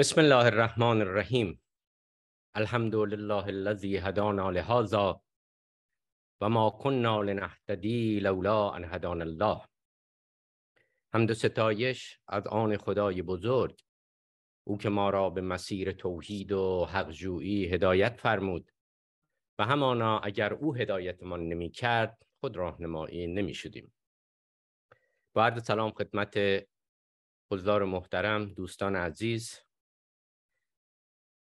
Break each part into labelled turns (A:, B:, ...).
A: بسم الله الرحمن الرحیم الحمد لله الذي هدانا لهذا و ما كنا لنهتدی لولا ان هدان الله حمد و ستایش از آن خدای بزرگ او که ما را به مسیر توحید و حقجویی هدایت فرمود و همانا اگر او هدایتمان نمی کرد خود راهنمایی نمی شدیم با سلام خدمت حضار محترم دوستان عزیز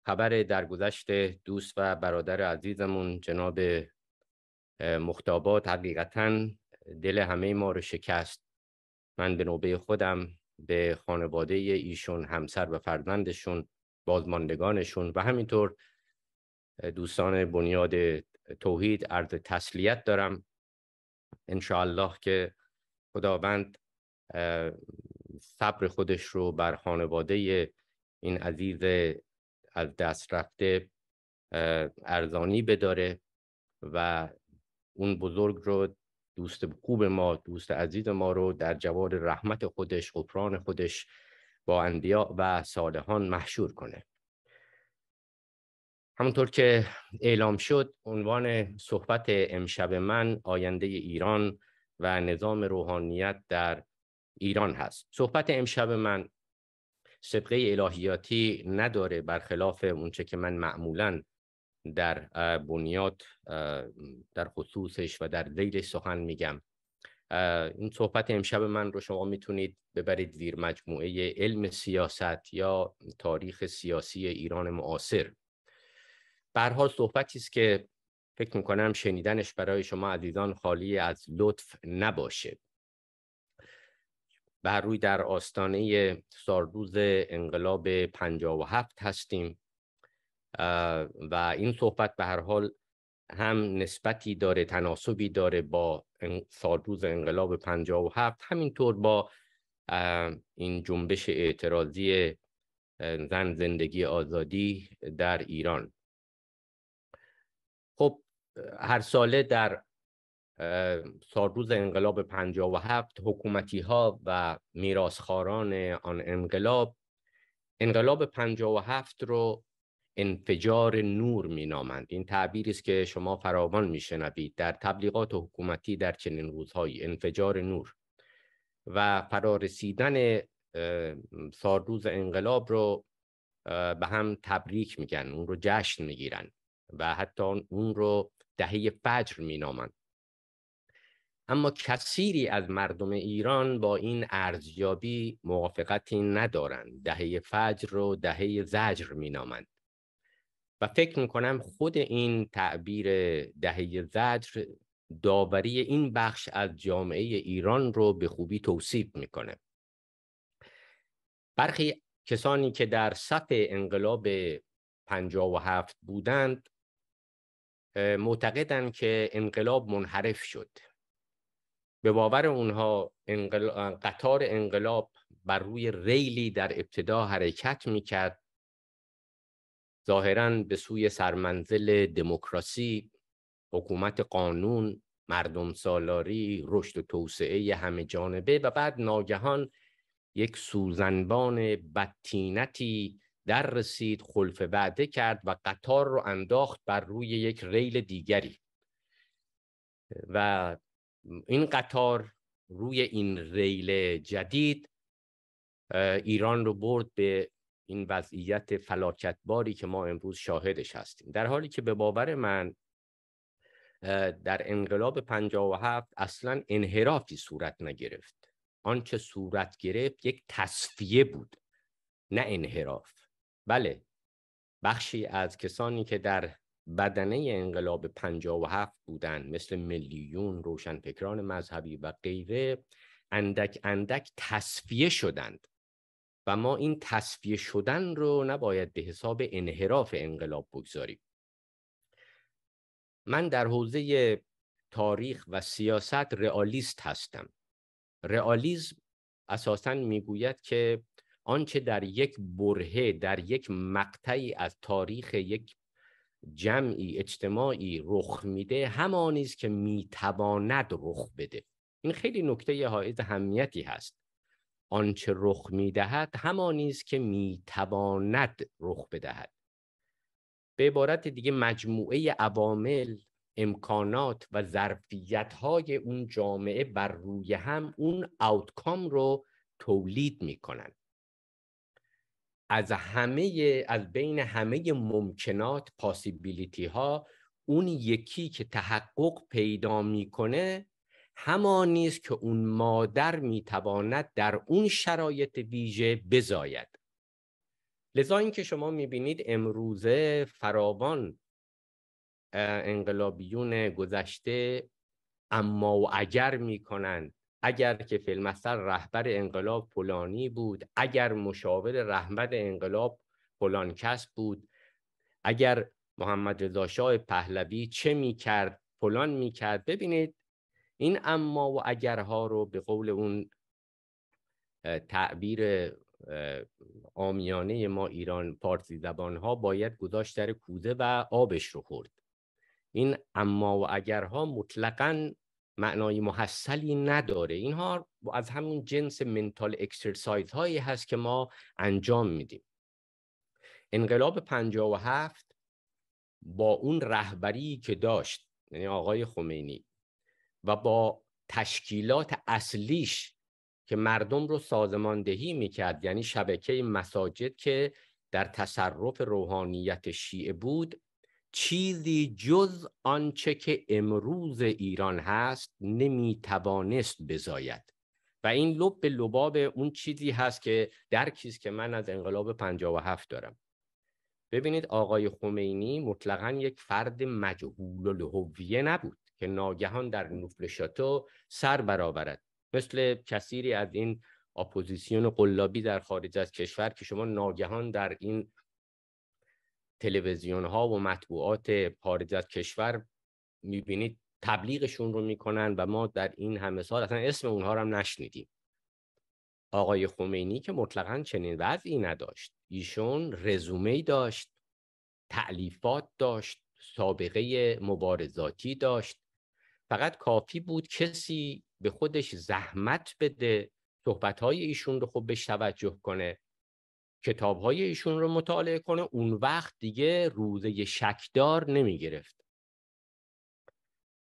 A: خبر درگذشت دوست و برادر عزیزمون جناب مختابات حقیقتا دل همه ما رو شکست من به نوبه خودم به خانواده ایشون همسر و فرزندشون بازماندگانشون و همینطور دوستان بنیاد توحید عرض تسلیت دارم انشاءالله که خداوند صبر خودش رو بر خانواده این عزیز از دست رفته ارزانی بداره و اون بزرگ رو دوست خوب ما دوست عزیز ما رو در جوار رحمت خودش غفران خودش با انبیا و صالحان محشور کنه همونطور که اعلام شد عنوان صحبت امشب من آینده ایران و نظام روحانیت در ایران هست صحبت امشب من سبقه الهیاتی نداره برخلاف اونچه که من معمولا در بنیاد در خصوصش و در دیل سخن میگم این صحبت امشب من رو شما میتونید ببرید زیر مجموعه علم سیاست یا تاریخ سیاسی ایران معاصر به حال صحبتی است که فکر میکنم شنیدنش برای شما عزیزان خالی از لطف نباشه بر روی در آستانه سالروز انقلاب 57 هستیم و این صحبت به هر حال هم نسبتی داره تناسبی داره با سالروز انقلاب 57 همینطور با این جنبش اعتراضی زن زندگی آزادی در ایران خب هر ساله در سالروز انقلاب 57 حکومتی ها و میراسخاران آن انقلاب انقلاب 57 رو انفجار نور نامند. این تعبیری است که شما فراوان میشنوید در تبلیغات حکومتی در چنین روزهایی انفجار نور و فرارسیدن سالروز انقلاب رو به هم تبریک میگن اون رو جشن میگیرن و حتی اون رو دهه فجر مینامند اما کثیری از مردم ایران با این ارزیابی موافقتی ندارند دهه فجر رو دهه زجر مینامند و فکر میکنم خود این تعبیر دهه زجر داوری این بخش از جامعه ایران رو به خوبی توصیف میکنه برخی کسانی که در سطح انقلاب 57 بودند معتقدند که انقلاب منحرف شد به باور اونها قطار انقلاب بر روی ریلی در ابتدا حرکت میکرد ظاهرا به سوی سرمنزل دموکراسی حکومت قانون مردم سالاری رشد و توسعه همه جانبه و بعد ناگهان یک سوزنبان بدتینتی در رسید خلف وعده کرد و قطار رو انداخت بر روی یک ریل دیگری و این قطار روی این ریل جدید ایران رو برد به این وضعیت فلاکتباری که ما امروز شاهدش هستیم در حالی که به باور من در انقلاب هفت اصلا انحرافی صورت نگرفت آنچه صورت گرفت یک تصفیه بود نه انحراف بله بخشی از کسانی که در بدنه انقلاب 57 بودن مثل میلیون روشنفکران مذهبی و غیره اندک اندک تصفیه شدند و ما این تصفیه شدن رو نباید به حساب انحراف انقلاب بگذاریم من در حوزه تاریخ و سیاست رئالیست هستم رئالیزم اساسا میگوید که آنچه در یک برهه در یک مقطعی از تاریخ یک جمعی اجتماعی رخ میده همانی است که میتواند رخ بده این خیلی نکته حائز اهمیتی هست آنچه رخ میدهد همانی است که میتواند رخ بدهد به عبارت دیگه مجموعه عوامل امکانات و ظرفیت های اون جامعه بر روی هم اون آوتکام رو تولید میکنند از همه از بین همه ممکنات پاسیبیلیتی ها اون یکی که تحقق پیدا میکنه همانی است که اون مادر میتواند در اون شرایط ویژه بزاید لذا اینکه شما میبینید امروزه فراوان انقلابیون گذشته اما و اگر میکنند اگر که فیلمسر رهبر انقلاب فلانی بود اگر مشاور رهبر انقلاب فلان کس بود اگر محمد رضا شاه پهلوی چه میکرد فلان کرد ببینید این اما و اگرها رو به قول اون تعبیر آمیانه ما ایران پارسی زبان ها باید گذاشت در کوزه و آبش رو خورد این اما و اگرها مطلقاً معنای محصلی نداره اینها از همون جنس منتال اکسرسایز هایی هست که ما انجام میدیم انقلاب 57 با اون رهبری که داشت یعنی آقای خمینی و با تشکیلات اصلیش که مردم رو سازماندهی میکرد یعنی شبکه مساجد که در تصرف روحانیت شیعه بود چیزی جز آنچه که امروز ایران هست نمیتوانست بزاید و این لب به لباب اون چیزی هست که درکیست که من از انقلاب 57 دارم ببینید آقای خمینی مطلقا یک فرد مجهول الهویه نبود که ناگهان در نفل شاتو سر برآورد مثل کثیری از این اپوزیسیون قلابی در خارج از کشور که شما ناگهان در این تلویزیون ها و مطبوعات خارج از کشور میبینید تبلیغشون رو میکنن و ما در این همه سال اصلا اسم اونها رو هم نشنیدیم آقای خمینی که مطلقا چنین وضعی نداشت ایشون رزومه داشت تعلیفات داشت سابقه مبارزاتی داشت فقط کافی بود کسی به خودش زحمت بده صحبت ایشون رو خوب بهش توجه کنه کتاب های ایشون رو مطالعه کنه اون وقت دیگه روزه شکدار نمی گرفت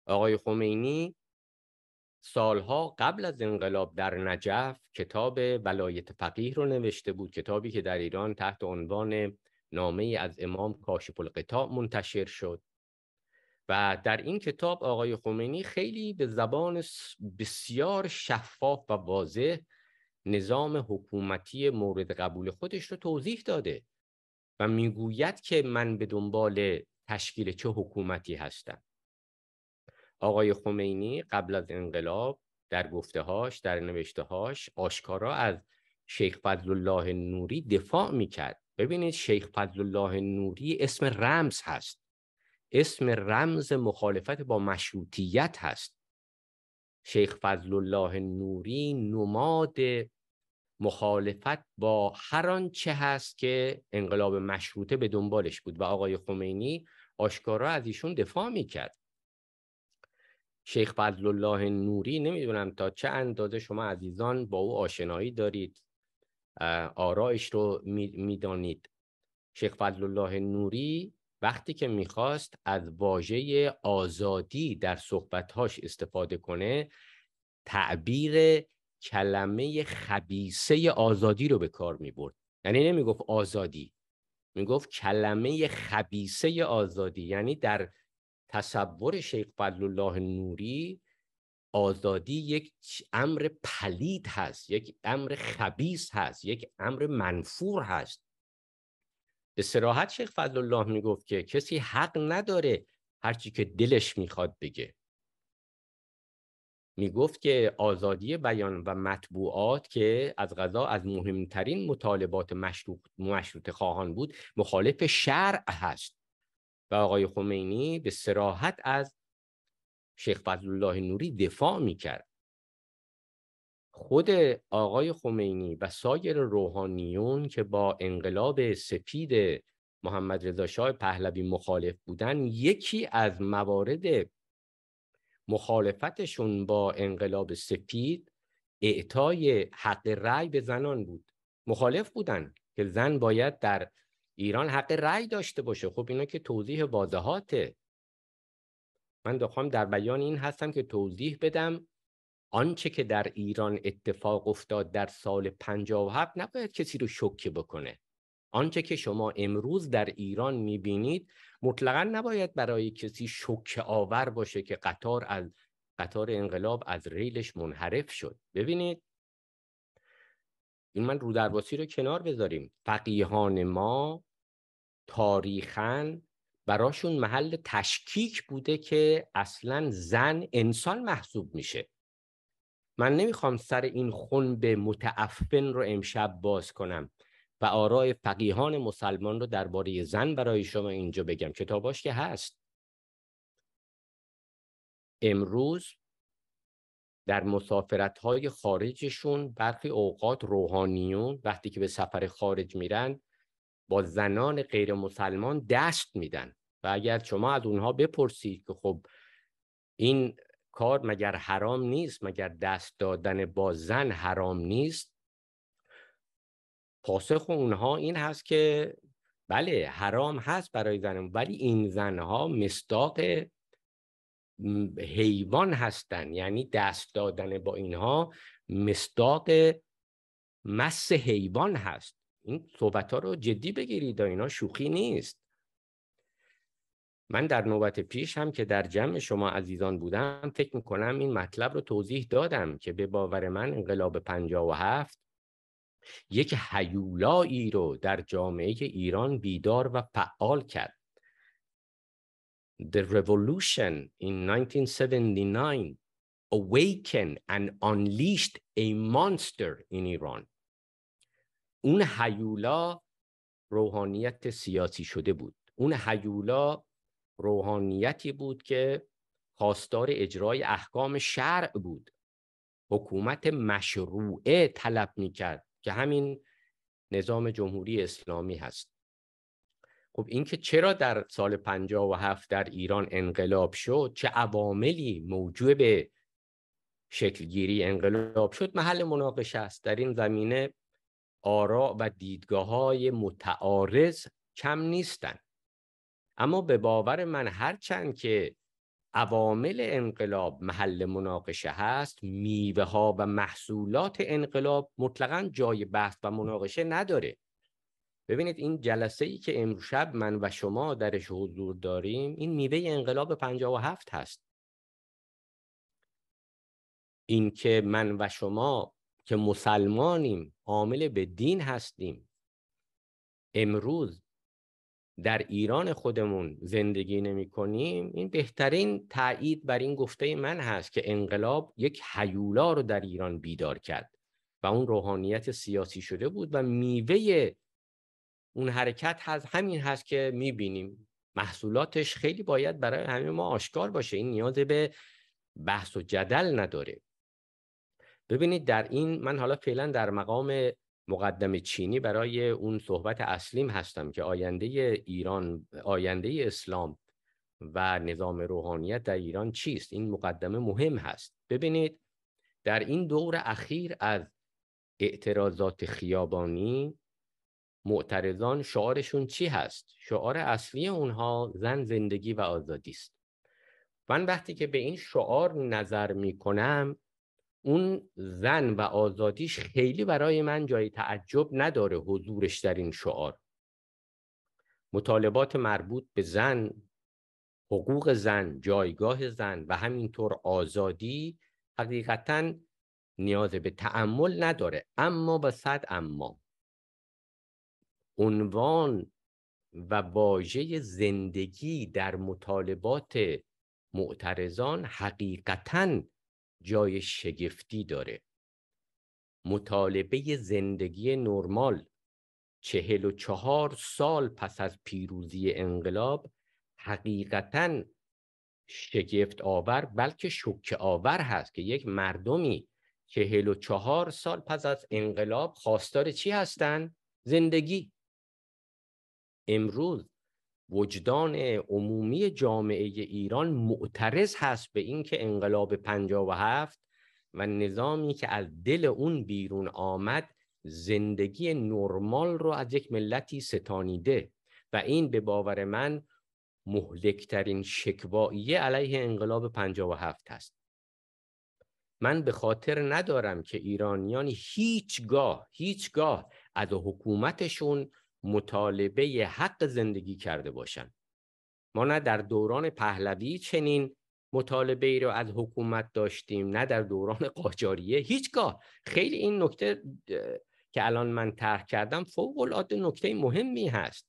A: آقای خمینی سالها قبل از انقلاب در نجف کتاب ولایت فقیه رو نوشته بود کتابی که در ایران تحت عنوان نامه از امام کاشف القطاع منتشر شد و در این کتاب آقای خمینی خیلی به زبان بسیار شفاف و واضح نظام حکومتی مورد قبول خودش رو توضیح داده و میگوید که من به دنبال تشکیل چه حکومتی هستم آقای خمینی قبل از انقلاب در گفته هاش در نوشته هاش آشکارا از شیخ فضل الله نوری دفاع میکرد ببینید شیخ فضل الله نوری اسم رمز هست اسم رمز مخالفت با مشروطیت هست شیخ فضل الله نوری نماد مخالفت با هر آنچه هست که انقلاب مشروطه به دنبالش بود و آقای خمینی آشکارا از ایشون دفاع میکرد شیخ فضل الله نوری نمیدونم تا چه اندازه شما عزیزان با او آشنایی دارید آرایش رو میدانید شیخ فضل الله نوری وقتی که میخواست از واژه آزادی در صحبتهاش استفاده کنه تعبیر کلمه خبیسه آزادی رو به کار میبرد یعنی نمیگفت آزادی میگفت کلمه خبیسه آزادی یعنی در تصور شیخ فضل الله نوری آزادی یک امر پلید هست یک امر خبیس هست یک امر منفور هست به سراحت شیخ فضل الله میگفت که کسی حق نداره هرچی که دلش میخواد بگه میگفت که آزادی بیان و مطبوعات که از غذا از مهمترین مطالبات مشروط, خواهان بود مخالف شرع هست و آقای خمینی به سراحت از شیخ فضل الله نوری دفاع میکرد خود آقای خمینی و سایر روحانیون که با انقلاب سپید محمد رضا شاه پهلوی مخالف بودن یکی از موارد مخالفتشون با انقلاب سپید اعطای حق رأی به زنان بود مخالف بودن که زن باید در ایران حق رأی داشته باشه خب اینا که توضیح واضحاته من دخوام در بیان این هستم که توضیح بدم آنچه که در ایران اتفاق افتاد در سال 57 نباید کسی رو شوکه بکنه آنچه که شما امروز در ایران میبینید مطلقا نباید برای کسی شوکه آور باشه که قطار از قطار انقلاب از ریلش منحرف شد ببینید این من رودرواسی رو کنار بذاریم فقیهان ما تاریخا براشون محل تشکیک بوده که اصلا زن انسان محسوب میشه من نمیخوام سر این خون به متعفن رو امشب باز کنم و آرای فقیهان مسلمان رو درباره زن برای شما اینجا بگم کتاباش که هست امروز در مسافرت های خارجشون برخی اوقات روحانیون وقتی که به سفر خارج میرن با زنان غیر مسلمان دست میدن و اگر شما از اونها بپرسید که خب این کار مگر حرام نیست مگر دست دادن با زن حرام نیست پاسخ اونها این هست که بله حرام هست برای زن ولی این زنها مصداق حیوان هستند یعنی دست دادن با اینها مصداق مس حیوان هست این صحبت ها رو جدی بگیرید و اینا شوخی نیست من در نوبت پیش هم که در جمع شما عزیزان بودم فکر میکنم این مطلب رو توضیح دادم که به باور من انقلاب 57 یک حیولایی رو در جامعه ایران بیدار و فعال کرد The revolution in 1979 awakened and unleashed a monster in Iran. اون حیولا روحانیت سیاسی شده بود. اون حیولا روحانیتی بود که خواستار اجرای احکام شرع بود حکومت مشروعه طلب میکرد که همین نظام جمهوری اسلامی هست خب اینکه چرا در سال 57 در ایران انقلاب شد چه عواملی موجود به شکلگیری انقلاب شد محل مناقشه است در این زمینه آرا و دیدگاه های متعارض کم نیستند اما به باور من هرچند که عوامل انقلاب محل مناقشه هست میوه ها و محصولات انقلاب مطلقا جای بحث و مناقشه نداره ببینید این جلسه ای که امشب من و شما درش حضور داریم این میوه انقلاب 57 هست این که من و شما که مسلمانیم عامل به دین هستیم امروز در ایران خودمون زندگی نمی کنیم این بهترین تایید بر این گفته من هست که انقلاب یک حیولا رو در ایران بیدار کرد و اون روحانیت سیاسی شده بود و میوه اون حرکت هست همین هست که میبینیم محصولاتش خیلی باید برای همه ما آشکار باشه این نیاز به بحث و جدل نداره ببینید در این من حالا فعلا در مقام مقدم چینی برای اون صحبت اصلیم هستم که آینده ایران آینده اسلام و نظام روحانیت در ایران چیست این مقدمه مهم هست ببینید در این دور اخیر از اعتراضات خیابانی معترضان شعارشون چی هست شعار اصلی اونها زن زندگی و آزادی است من وقتی که به این شعار نظر می کنم اون زن و آزادیش خیلی برای من جای تعجب نداره حضورش در این شعار مطالبات مربوط به زن حقوق زن جایگاه زن و همینطور آزادی حقیقتا نیاز به تعمل نداره اما با صد اما عنوان و واژه زندگی در مطالبات معترضان حقیقتا جای شگفتی داره مطالبه زندگی نرمال چهل و چهار سال پس از پیروزی انقلاب حقیقتا شگفت آور بلکه شک آور هست که یک مردمی چهل و چهار سال پس از انقلاب خواستار چی هستند؟ زندگی امروز وجدان عمومی جامعه ایران معترض هست به اینکه انقلاب 57 و نظامی که از دل اون بیرون آمد زندگی نرمال رو از یک ملتی ستانیده و این به باور من مهلکترین شکواییه علیه انقلاب 57 هست من به خاطر ندارم که ایرانیان هیچگاه هیچگاه از حکومتشون مطالبه حق زندگی کرده باشند ما نه در دوران پهلوی چنین مطالبه ای رو از حکومت داشتیم نه در دوران قاجاریه هیچگاه خیلی این نکته که الان من ترک کردم فوق العاده نکته مهمی هست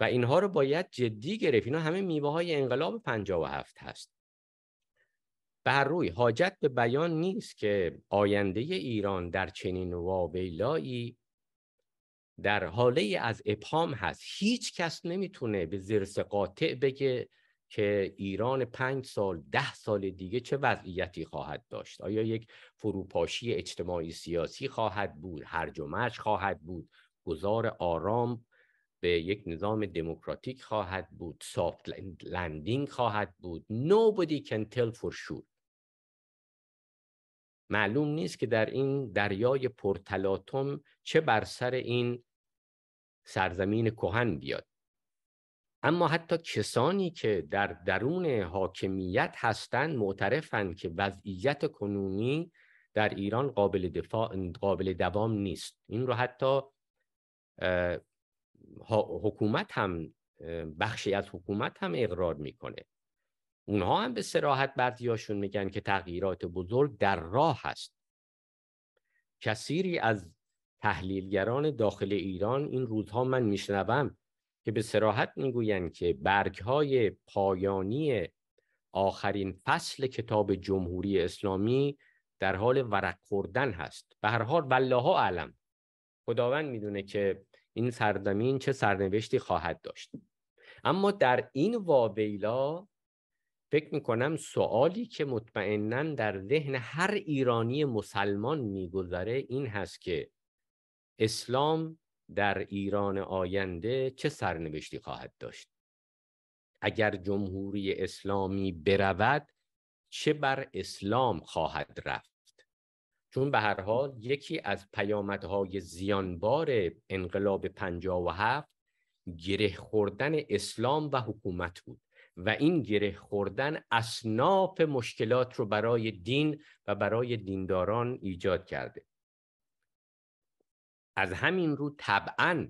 A: و اینها رو باید جدی گرفت اینا همه میوه های انقلاب 57 هست بر روی حاجت به بیان نیست که آینده ایران در چنین واویلایی در حاله از ابهام هست هیچ کس نمیتونه به زرس قاطع بگه که ایران پنج سال ده سال دیگه چه وضعیتی خواهد داشت آیا یک فروپاشی اجتماعی سیاسی خواهد بود هرج و خواهد بود گذار آرام به یک نظام دموکراتیک خواهد بود سافت لندینگ خواهد بود nobody can tell for sure معلوم نیست که در این دریای پرتلاتم چه بر سر این سرزمین کهن بیاد اما حتی کسانی که در درون حاکمیت هستند معترفند که وضعیت کنونی در ایران قابل دفاع قابل دوام نیست این رو حتی حکومت هم بخشی از حکومت هم اقرار میکنه اونها هم به سراحت بعضیاشون میگن که تغییرات بزرگ در راه هست کسیری از تحلیلگران داخل ایران این روزها من میشنوم که به سراحت میگویند که برگهای پایانی آخرین فصل کتاب جمهوری اسلامی در حال ورق خوردن هست به هر حال والله ها علم خداوند میدونه که این سرزمین چه سرنوشتی خواهد داشت اما در این واویلا فکر میکنم سوالی که مطمئنا در ذهن هر ایرانی مسلمان میگذره این هست که اسلام در ایران آینده چه سرنوشتی خواهد داشت اگر جمهوری اسلامی برود چه بر اسلام خواهد رفت چون به هر حال یکی از پیامدهای زیانبار انقلاب 57 گره خوردن اسلام و حکومت بود و این گره خوردن اصناف مشکلات رو برای دین و برای دینداران ایجاد کرده از همین رو طبعا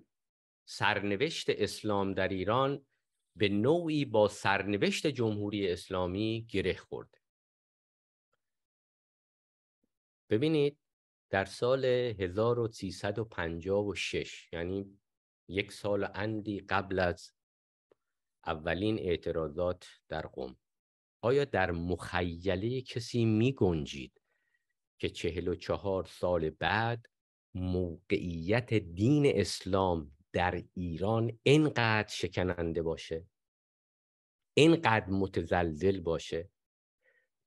A: سرنوشت اسلام در ایران به نوعی با سرنوشت جمهوری اسلامی گره خورده ببینید در سال 1356 یعنی یک سال اندی قبل از اولین اعتراضات در قوم آیا در مخیله کسی می گنجید که 44 سال بعد موقعیت دین اسلام در ایران اینقدر شکننده باشه اینقدر متزلزل باشه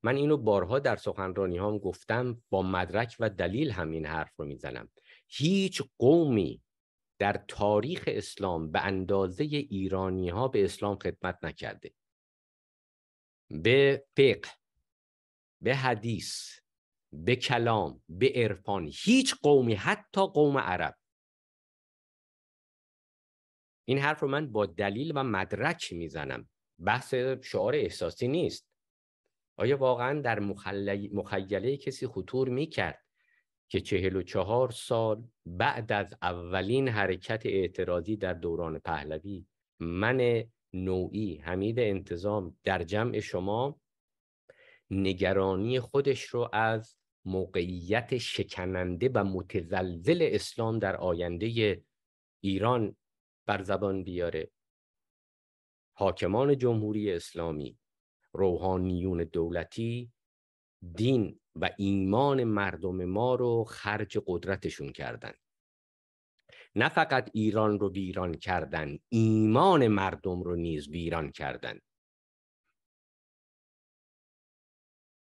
A: من اینو بارها در سخنرانی هام گفتم با مدرک و دلیل همین حرف رو میزنم هیچ قومی در تاریخ اسلام به اندازه ایرانی ها به اسلام خدمت نکرده به فقه به حدیث به کلام به عرفان هیچ قومی حتی قوم عرب این حرف رو من با دلیل و مدرک میزنم بحث شعار احساسی نیست آیا واقعا در مخیله کسی خطور میکرد که چهل و چهار سال بعد از اولین حرکت اعتراضی در دوران پهلوی من نوعی حمید انتظام در جمع شما نگرانی خودش رو از موقعیت شکننده و متزلزل اسلام در آینده ایران بر زبان بیاره حاکمان جمهوری اسلامی روحانیون دولتی دین و ایمان مردم ما رو خرج قدرتشون کردن نه فقط ایران رو ویران کردن ایمان مردم رو نیز ویران کردن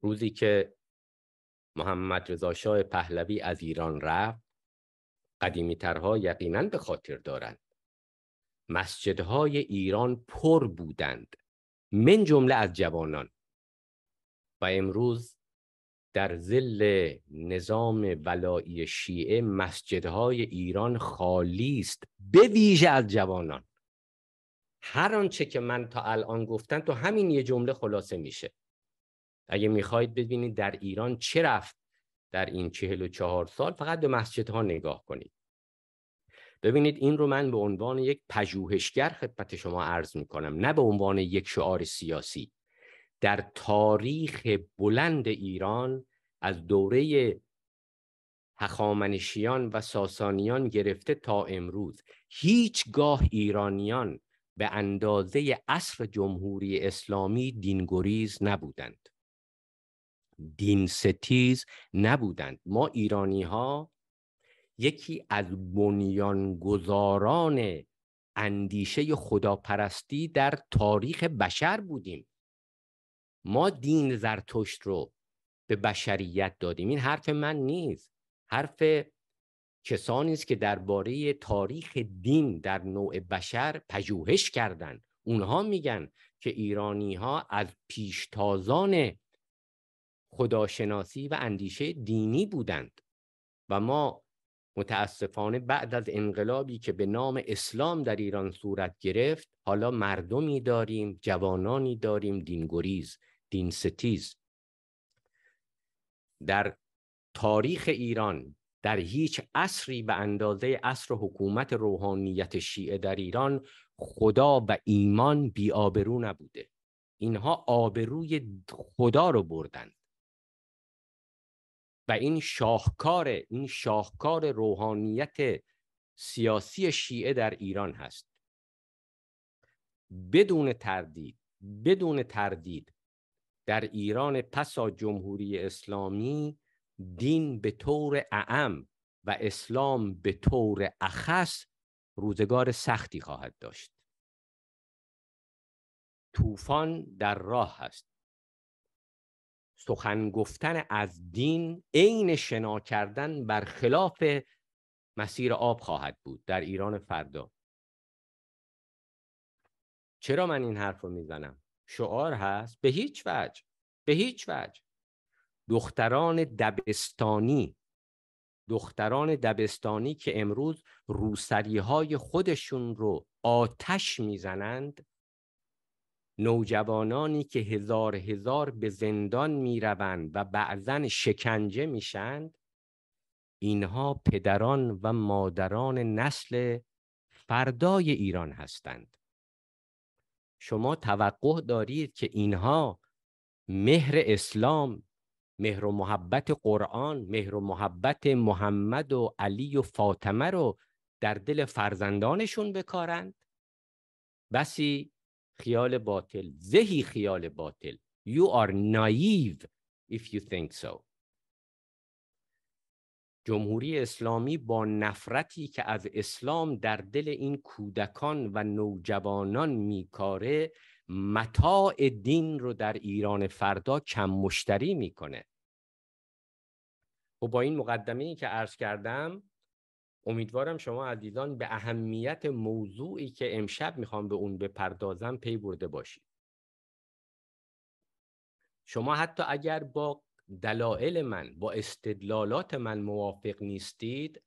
A: روزی که محمد رضا شاه پهلوی از ایران رفت قدیمیترها یقینا به خاطر دارند مسجدهای ایران پر بودند من جمله از جوانان و امروز در زل نظام ولایی شیعه مسجدهای ایران خالی است به ویژه از جوانان هر آنچه که من تا الان گفتم تو همین یه جمله خلاصه میشه اگه میخواید ببینید در ایران چه رفت در این چهل و چهار سال فقط به مسجدها نگاه کنید ببینید این رو من به عنوان یک پژوهشگر خدمت شما عرض کنم. نه به عنوان یک شعار سیاسی در تاریخ بلند ایران از دوره هخامنشیان و ساسانیان گرفته تا امروز هیچگاه ایرانیان به اندازه اصر جمهوری اسلامی دینگریز نبودند دین ستیز نبودند ما ایرانی ها یکی از بنیانگذاران اندیشه خداپرستی در تاریخ بشر بودیم ما دین زرتشت رو به بشریت دادیم این حرف من نیست حرف کسانی است که درباره تاریخ دین در نوع بشر پژوهش کردند اونها میگن که ایرانی ها از پیشتازان خداشناسی و اندیشه دینی بودند و ما متاسفانه بعد از انقلابی که به نام اسلام در ایران صورت گرفت حالا مردمی داریم جوانانی داریم دینگریز دین ستیز در تاریخ ایران در هیچ عصری به اندازه عصر حکومت روحانیت شیعه در ایران خدا و ایمان بیآبرو نبوده اینها آبروی خدا رو بردند و این شاهکار این شاهکار روحانیت سیاسی شیعه در ایران هست بدون تردید بدون تردید در ایران پسا جمهوری اسلامی دین به طور اعم و اسلام به طور اخص روزگار سختی خواهد داشت طوفان در راه است سخن گفتن از دین عین شنا کردن بر خلاف مسیر آب خواهد بود در ایران فردا چرا من این حرف رو میزنم شعار هست به هیچ وجه به هیچ وجه دختران دبستانی دختران دبستانی که امروز روسری های خودشون رو آتش میزنند نوجوانانی که هزار هزار به زندان میروند و بعضا شکنجه میشند اینها پدران و مادران نسل فردای ایران هستند شما توقع دارید که اینها مهر اسلام مهر و محبت قرآن مهر و محبت محمد و علی و فاطمه رو در دل فرزندانشون بکارند بسی خیال باطل ذهی خیال باطل you are naive if you think so جمهوری اسلامی با نفرتی که از اسلام در دل این کودکان و نوجوانان میکاره متاع دین رو در ایران فردا کم مشتری میکنه و خب با این مقدمه ای که عرض کردم امیدوارم شما عزیزان به اهمیت موضوعی که امشب میخوام به اون بپردازم پی برده باشید شما حتی اگر با دلایل من با استدلالات من موافق نیستید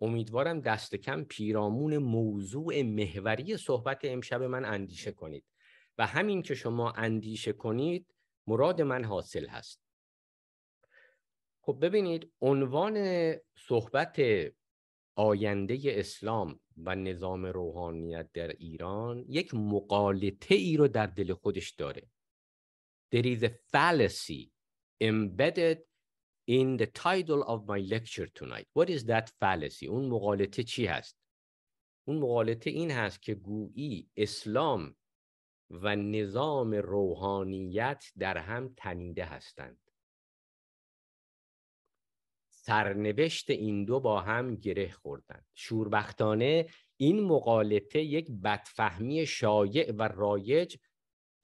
A: امیدوارم دست کم پیرامون موضوع محوری صحبت امشب من اندیشه کنید و همین که شما اندیشه کنید مراد من حاصل هست خب ببینید عنوان صحبت آینده اسلام و نظام روحانیت در ایران یک مقالطه ای رو در دل خودش داره There is a fallacy embedded in the title of my lecture tonight What is that fallacy? اون مقالطه چی هست؟ اون مقالطه این هست که گویی اسلام و نظام روحانیت در هم تنیده هستند سرنوشت این دو با هم گره خوردن شوربختانه این مقالطه یک بدفهمی شایع و رایج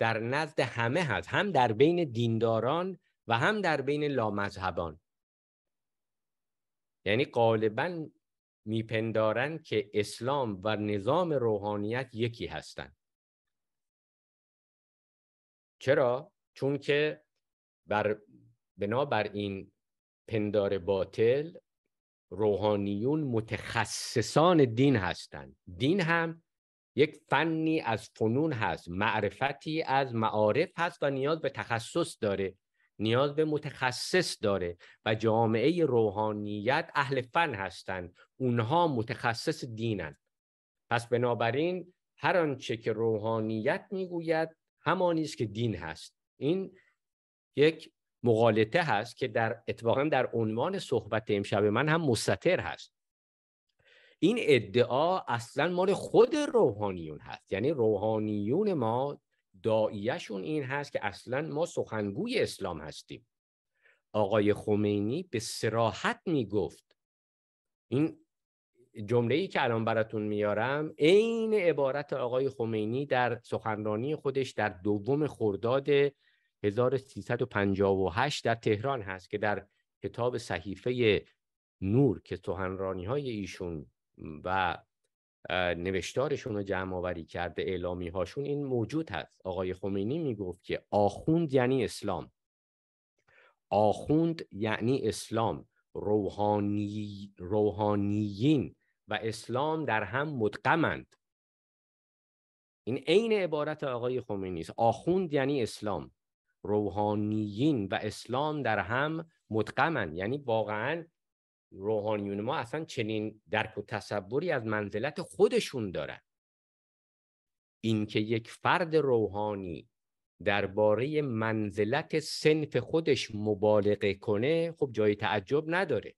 A: در نزد همه هست هم در بین دینداران و هم در بین لامذهبان یعنی غالبا میپندارن که اسلام و نظام روحانیت یکی هستند چرا چون که بر بنابر این پندار باطل روحانیون متخصصان دین هستند دین هم یک فنی از فنون هست معرفتی از معارف هست و نیاز به تخصص داره نیاز به متخصص داره و جامعه روحانیت اهل فن هستند اونها متخصص دینند. پس بنابراین هر آنچه که روحانیت میگوید همانی است که دین هست این یک مغالطه هست که در اتفاقا در عنوان صحبت امشب من هم مستطر هست این ادعا اصلا مال خود روحانیون هست یعنی روحانیون ما داییشون این هست که اصلا ما سخنگوی اسلام هستیم آقای خمینی به سراحت میگفت این جمله ای که الان براتون میارم عین عبارت آقای خمینی در سخنرانی خودش در دوم خرداد 1358 در تهران هست که در کتاب صحیفه نور که سخنرانی های ایشون و نوشتارشون رو جمع آوری کرده اعلامی هاشون این موجود هست آقای خمینی میگفت که آخوند یعنی اسلام آخوند یعنی اسلام روحانی... روحانیین و اسلام در هم مدقمند این عین عبارت آقای خمینی است آخوند یعنی اسلام روحانیین و اسلام در هم متقمن یعنی واقعا روحانیون ما اصلا چنین درک و تصوری از منزلت خودشون دارن اینکه یک فرد روحانی درباره منزلت سنف خودش مبالغه کنه خب جای تعجب نداره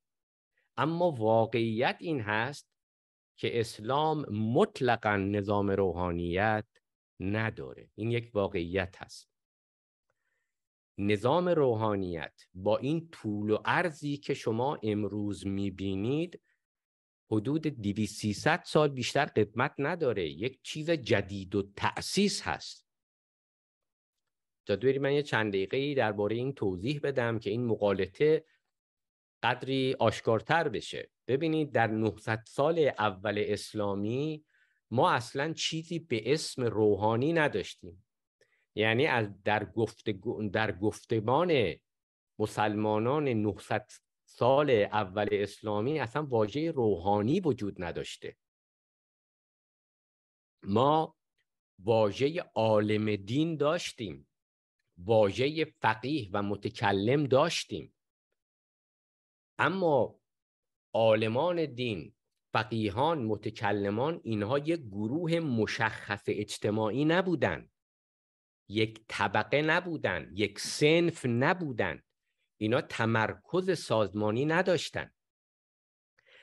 A: اما واقعیت این هست که اسلام مطلقا نظام روحانیت نداره این یک واقعیت هست نظام روحانیت با این طول و عرضی که شما امروز میبینید حدود ست سال بیشتر قدمت نداره یک چیز جدید و تأسیس هست دوری من یه چند دقیقه درباره این توضیح بدم که این مقالطه قدری آشکارتر بشه ببینید در 900 سال اول اسلامی ما اصلا چیزی به اسم روحانی نداشتیم یعنی از در, گفت در گفتمان مسلمانان 900 سال اول اسلامی اصلا واژه روحانی وجود نداشته ما واژه عالم دین داشتیم واژه فقیه و متکلم داشتیم اما عالمان دین فقیهان متکلمان اینها یک گروه مشخص اجتماعی نبودند یک طبقه نبودن یک سنف نبودن اینا تمرکز سازمانی نداشتن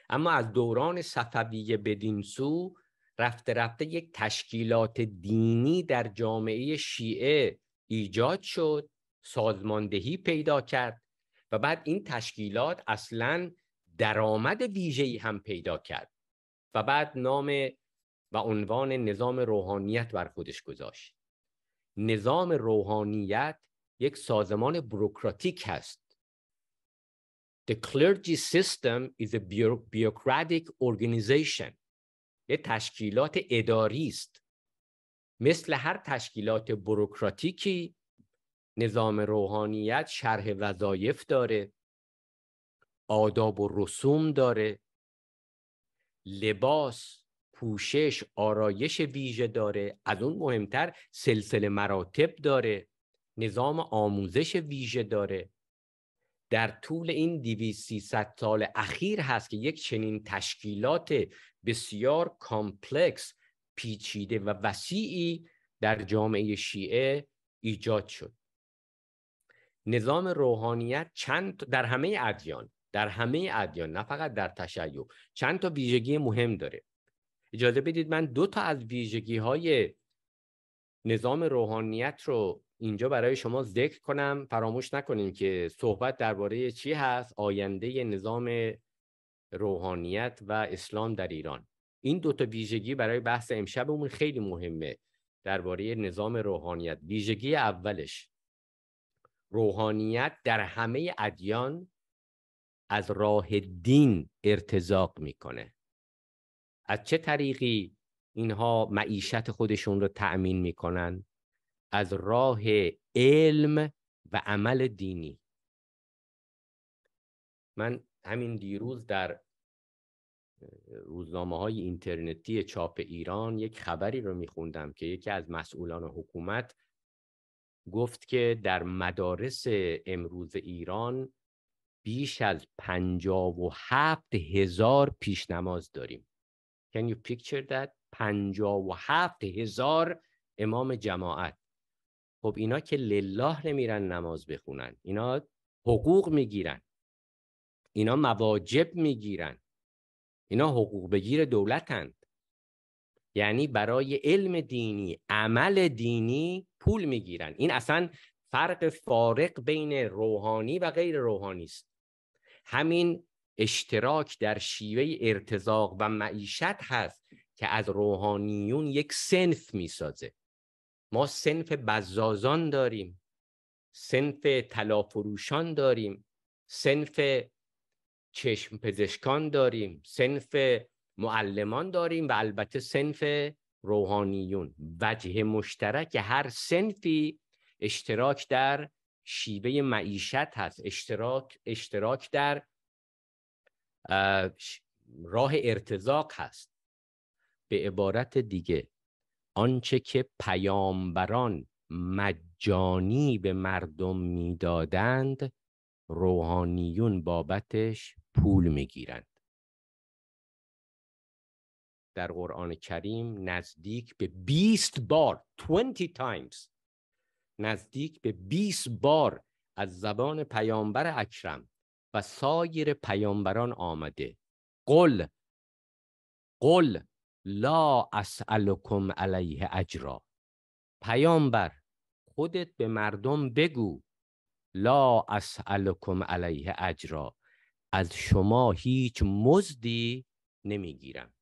A: اما از دوران صفویه بدین سو رفته رفته یک تشکیلات دینی در جامعه شیعه ایجاد شد سازماندهی پیدا کرد و بعد این تشکیلات اصلا درآمد ویژه‌ای هم پیدا کرد و بعد نام و عنوان نظام روحانیت بر خودش گذاشت نظام روحانیت یک سازمان بروکراتیک هست The clergy system is a bureaucratic organization. یه تشکیلات اداری است. مثل هر تشکیلات بروکراتیکی نظام روحانیت شرح وظایف داره آداب و رسوم داره لباس پوشش آرایش ویژه داره از اون مهمتر سلسله مراتب داره نظام آموزش ویژه داره در طول این دیویسی ست سال اخیر هست که یک چنین تشکیلات بسیار کامپلکس پیچیده و وسیعی در جامعه شیعه ایجاد شد نظام روحانیت چند در همه ادیان در همه ادیان نه فقط در تشیع چند تا ویژگی مهم داره اجازه بدید من دو تا از ویژگی های نظام روحانیت رو اینجا برای شما ذکر کنم فراموش نکنیم که صحبت درباره چی هست آینده نظام روحانیت و اسلام در ایران این دو تا ویژگی برای بحث امشبمون خیلی مهمه درباره نظام روحانیت ویژگی اولش روحانیت در همه ادیان از راه دین ارتزاق میکنه از چه طریقی اینها معیشت خودشون رو تأمین میکنن از راه علم و عمل دینی من همین دیروز در روزنامه های اینترنتی چاپ ایران یک خبری رو میخوندم که یکی از مسئولان حکومت گفت که در مدارس امروز ایران بیش از پنجاب و هفت هزار پیشنماز داریم Can you picture that? پنجا و هفت هزار امام جماعت خب اینا که لله نمیرن نماز بخونن اینا حقوق میگیرن اینا مواجب میگیرن اینا حقوق بگیر دولتند یعنی برای علم دینی عمل دینی پول میگیرن این اصلا فرق فارق بین روحانی و غیر روحانی است همین اشتراک در شیوه ارتزاق و معیشت هست که از روحانیون یک سنف سازه ما سنف بزازان داریم سنف تلافروشان داریم سنف چشم پزشکان داریم سنف معلمان داریم و البته سنف روحانیون وجه مشترک هر سنفی اشتراک در شیوه معیشت هست اشتراک اشتراک در راه ارتزاق هست به عبارت دیگه آنچه که پیامبران مجانی به مردم میدادند روحانیون بابتش پول میگیرند در قرآن کریم نزدیک به 20 بار 20 times نزدیک به 20 بار از زبان پیامبر اکرم و سایر پیامبران آمده قل قل لا اسالکم علیه اجرا پیامبر خودت به مردم بگو لا اسالکم علیه اجرا از شما هیچ مزدی نمیگیرم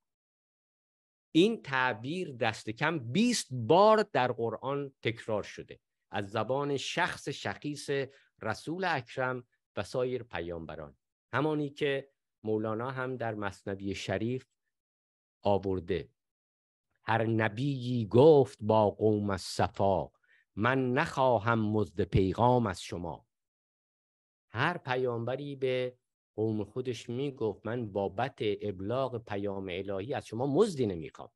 A: این تعبیر دست کم 20 بار در قرآن تکرار شده از زبان شخص شخیص رسول اکرم و سایر پیامبران همانی که مولانا هم در مصنبی شریف آورده هر نبی گفت با قوم از صفا من نخواهم مزد پیغام از شما هر پیامبری به قوم خودش میگفت من بابت ابلاغ پیام الهی از شما مزدی نمیخوام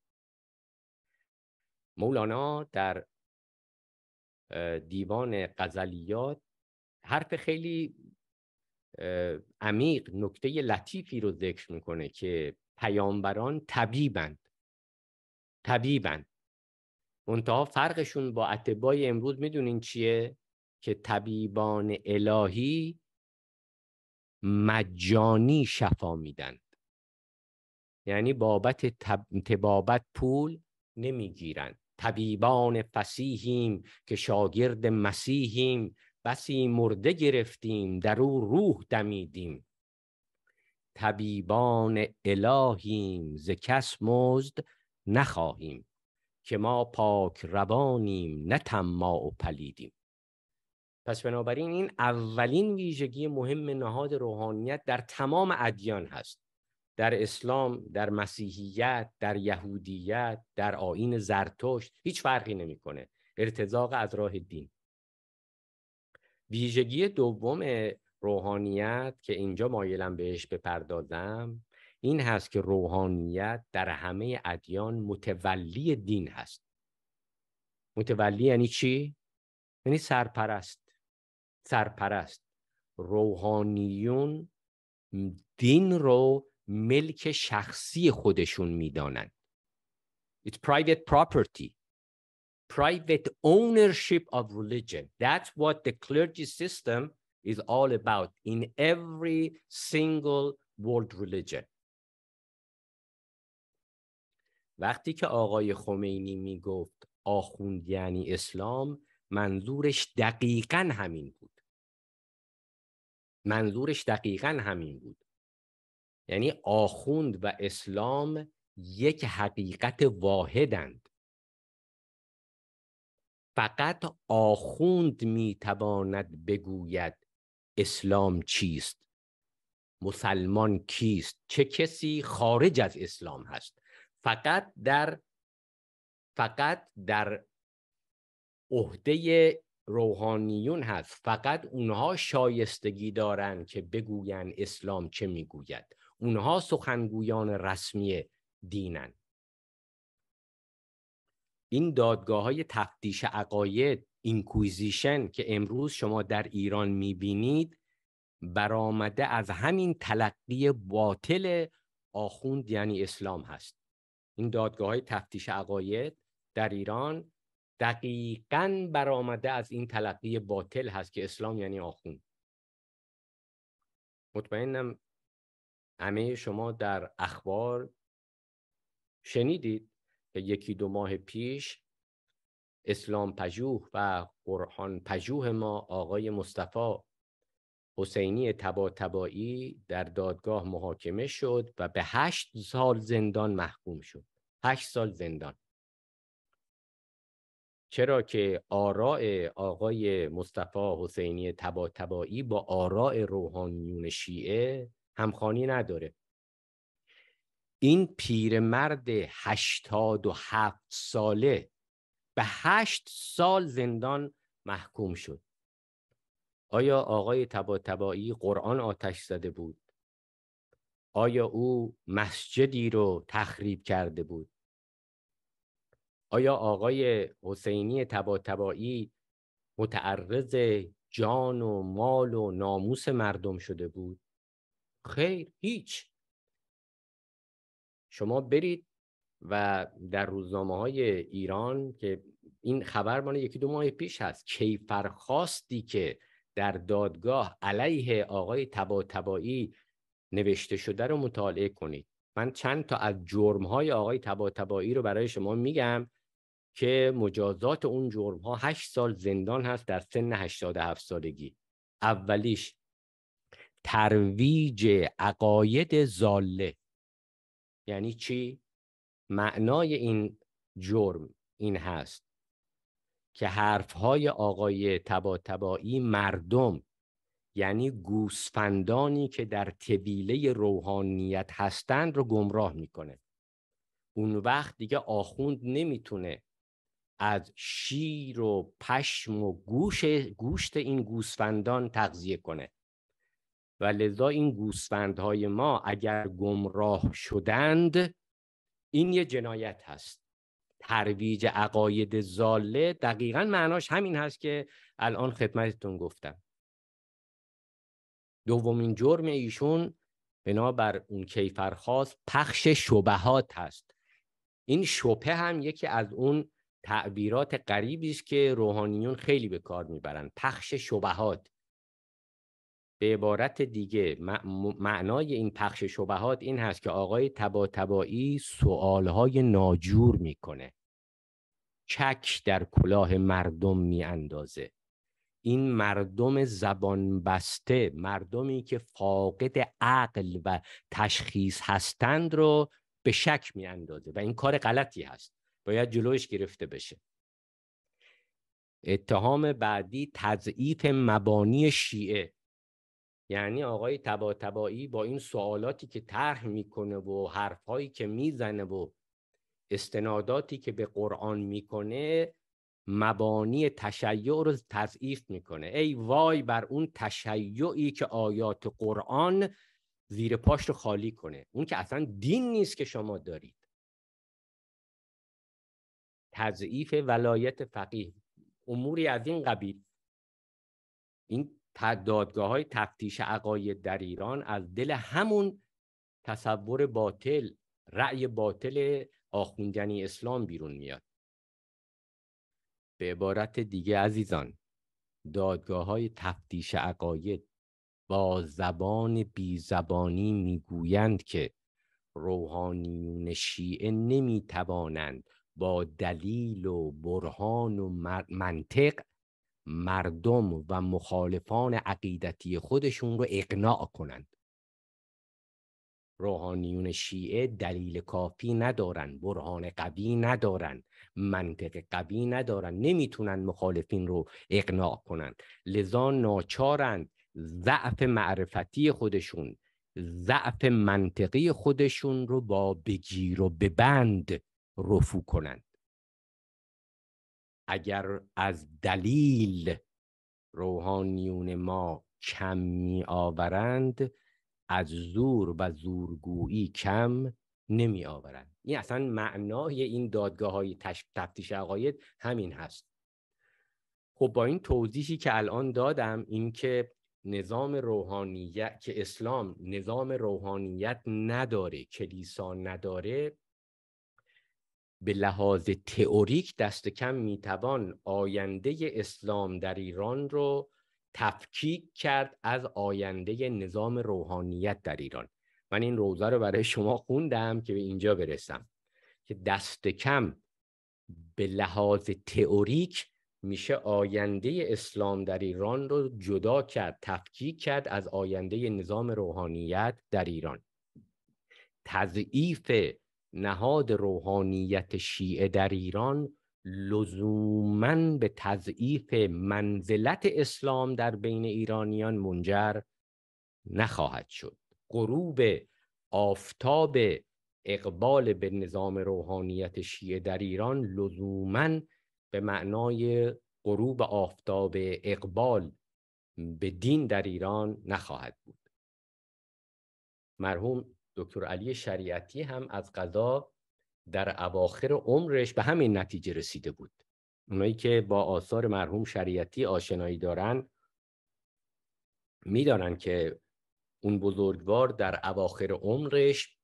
A: مولانا در دیوان غزلیات حرف خیلی عمیق نکته لطیفی رو ذکر میکنه که پیامبران طبیبند طبیبند منتها فرقشون با اطبای امروز میدونین چیه که طبیبان الهی مجانی شفا میدند یعنی بابت تبابت پول نمیگیرند طبیبان فسیحیم که شاگرد مسیحیم بسی مرده گرفتیم در او روح دمیدیم طبیبان الهیم ز کس مزد نخواهیم که ما پاک روانیم نه تما و پلیدیم پس بنابراین این اولین ویژگی مهم نهاد روحانیت در تمام ادیان هست در اسلام در مسیحیت در یهودیت در آیین زرتشت هیچ فرقی نمیکنه ارتزاق از راه دین ویژگی دوم روحانیت که اینجا مایلم بهش بپردازم این هست که روحانیت در همه ادیان متولی دین هست متولی یعنی چی یعنی سرپرست سرپرست روحانیون دین رو ملک شخصی خودشون میدانند It's private property private ownership of religion. That's what the clergy system is all about in every single world religion. وقتی که آقای خمینی میگفت آخوند یعنی اسلام منظورش دقیقا همین بود منظورش دقیقا همین بود یعنی آخوند و اسلام یک حقیقت واحدند فقط آخوند میتواند بگوید اسلام چیست مسلمان کیست چه کسی خارج از اسلام هست فقط در فقط در عهده روحانیون هست فقط اونها شایستگی دارند که بگویند اسلام چه میگوید اونها سخنگویان رسمی دینن این دادگاه های تفتیش عقاید اینکویزیشن که امروز شما در ایران میبینید برآمده از همین تلقی باطل آخوند یعنی اسلام هست این دادگاه های تفتیش عقاید در ایران دقیقا برآمده از این تلقی باطل هست که اسلام یعنی آخوند مطمئنم همه شما در اخبار شنیدید یکی دو ماه پیش اسلام پژوه و قرآن پژوه ما آقای مصطفی حسینی تبا تبایی در دادگاه محاکمه شد و به هشت سال زندان محکوم شد هشت سال زندان چرا که آراء آقای مصطفی حسینی تبا تبایی با آراء روحانیون شیعه همخانی نداره این پیرمرد هشتاد و هفت ساله به هشت سال زندان محکوم شد آیا آقای تبا تبایی قرآن آتش زده بود؟ آیا او مسجدی رو تخریب کرده بود؟ آیا آقای حسینی تبا تبایی متعرض جان و مال و ناموس مردم شده بود؟ خیر هیچ شما برید و در روزنامه های ایران که این خبر مال یکی دو ماه پیش هست کیفرخواستی که در دادگاه علیه آقای تبا تبایی نوشته شده رو مطالعه کنید من چند تا از جرم های آقای تبا تبایی رو برای شما میگم که مجازات اون جرم ها 8 سال زندان هست در سن 87 سالگی اولیش ترویج عقاید زاله یعنی چی معنای این جرم این هست که حرفهای آقای تبا تبایی مردم یعنی گوسفندانی که در طویله روحانیت هستند رو گمراه میکنه اون وقت دیگه آخوند نمیتونه از شیر و پشم و گوش گوشت این گوسفندان تغذیه کنه و لذا این گوسفندهای ما اگر گمراه شدند این یه جنایت هست ترویج عقاید زاله دقیقا معناش همین هست که الان خدمتتون گفتم دومین جرم ایشون بنابر اون کیفرخواست پخش شبهات هست این شبه هم یکی از اون تعبیرات غریبی است که روحانیون خیلی به کار میبرن پخش شبهات به عبارت دیگه معنای این پخش شبهات این هست که آقای تبا تبایی سوالهای ناجور میکنه چک در کلاه مردم میاندازه این مردم زبان بسته مردمی که فاقد عقل و تشخیص هستند رو به شک میاندازه و این کار غلطی هست باید جلوش گرفته بشه اتهام بعدی تضعیف مبانی شیعه یعنی آقای تبا تبایی با این سوالاتی که طرح میکنه و حرفهایی که میزنه و استناداتی که به قرآن میکنه مبانی تشیع رو تضعیف میکنه ای وای بر اون تشیعی که آیات قرآن زیر پاش رو خالی کنه اون که اصلا دین نیست که شما دارید تضعیف ولایت فقیه اموری از این قبیل این دادگاه های تفتیش عقاید در ایران از دل همون تصور باطل رأی باطل آخوندنی اسلام بیرون میاد به عبارت دیگه عزیزان دادگاه های تفتیش عقاید با زبان بیزبانی میگویند که روحانیون شیعه نمیتوانند با دلیل و برهان و منطق مردم و مخالفان عقیدتی خودشون رو اقناع کنند روحانیون شیعه دلیل کافی ندارن برهان قوی ندارن منطق قوی ندارن نمیتونن مخالفین رو اقناع کنند لذا ناچارند ضعف معرفتی خودشون ضعف منطقی خودشون رو با بگیر و ببند رفو کنند اگر از دلیل روحانیون ما کم می آورند از زور و زورگویی کم نمی آورند این اصلا معنای این دادگاه های تفتیش عقاید همین هست خب با این توضیحی که الان دادم اینکه نظام روحانیت که اسلام نظام روحانیت نداره کلیسا نداره به لحاظ تئوریک دست کم میتوان آینده اسلام در ایران رو تفکیک کرد از آینده نظام روحانیت در ایران من این روزه رو برای شما خوندم که به اینجا برسم که دست کم به لحاظ تئوریک میشه آینده اسلام در ایران رو جدا کرد تفکیک کرد از آینده نظام روحانیت در ایران تضعیف نهاد روحانیت شیعه در ایران لزوما به تضعیف منزلت اسلام در بین ایرانیان منجر نخواهد شد غروب آفتاب اقبال به نظام روحانیت شیعه در ایران لزوما به معنای غروب آفتاب اقبال به دین در ایران نخواهد بود مرحوم دکتر علی شریعتی هم از قضا در اواخر عمرش به همین نتیجه رسیده بود اونایی که با آثار مرحوم شریعتی آشنایی دارن میدانن که اون بزرگوار در اواخر عمرش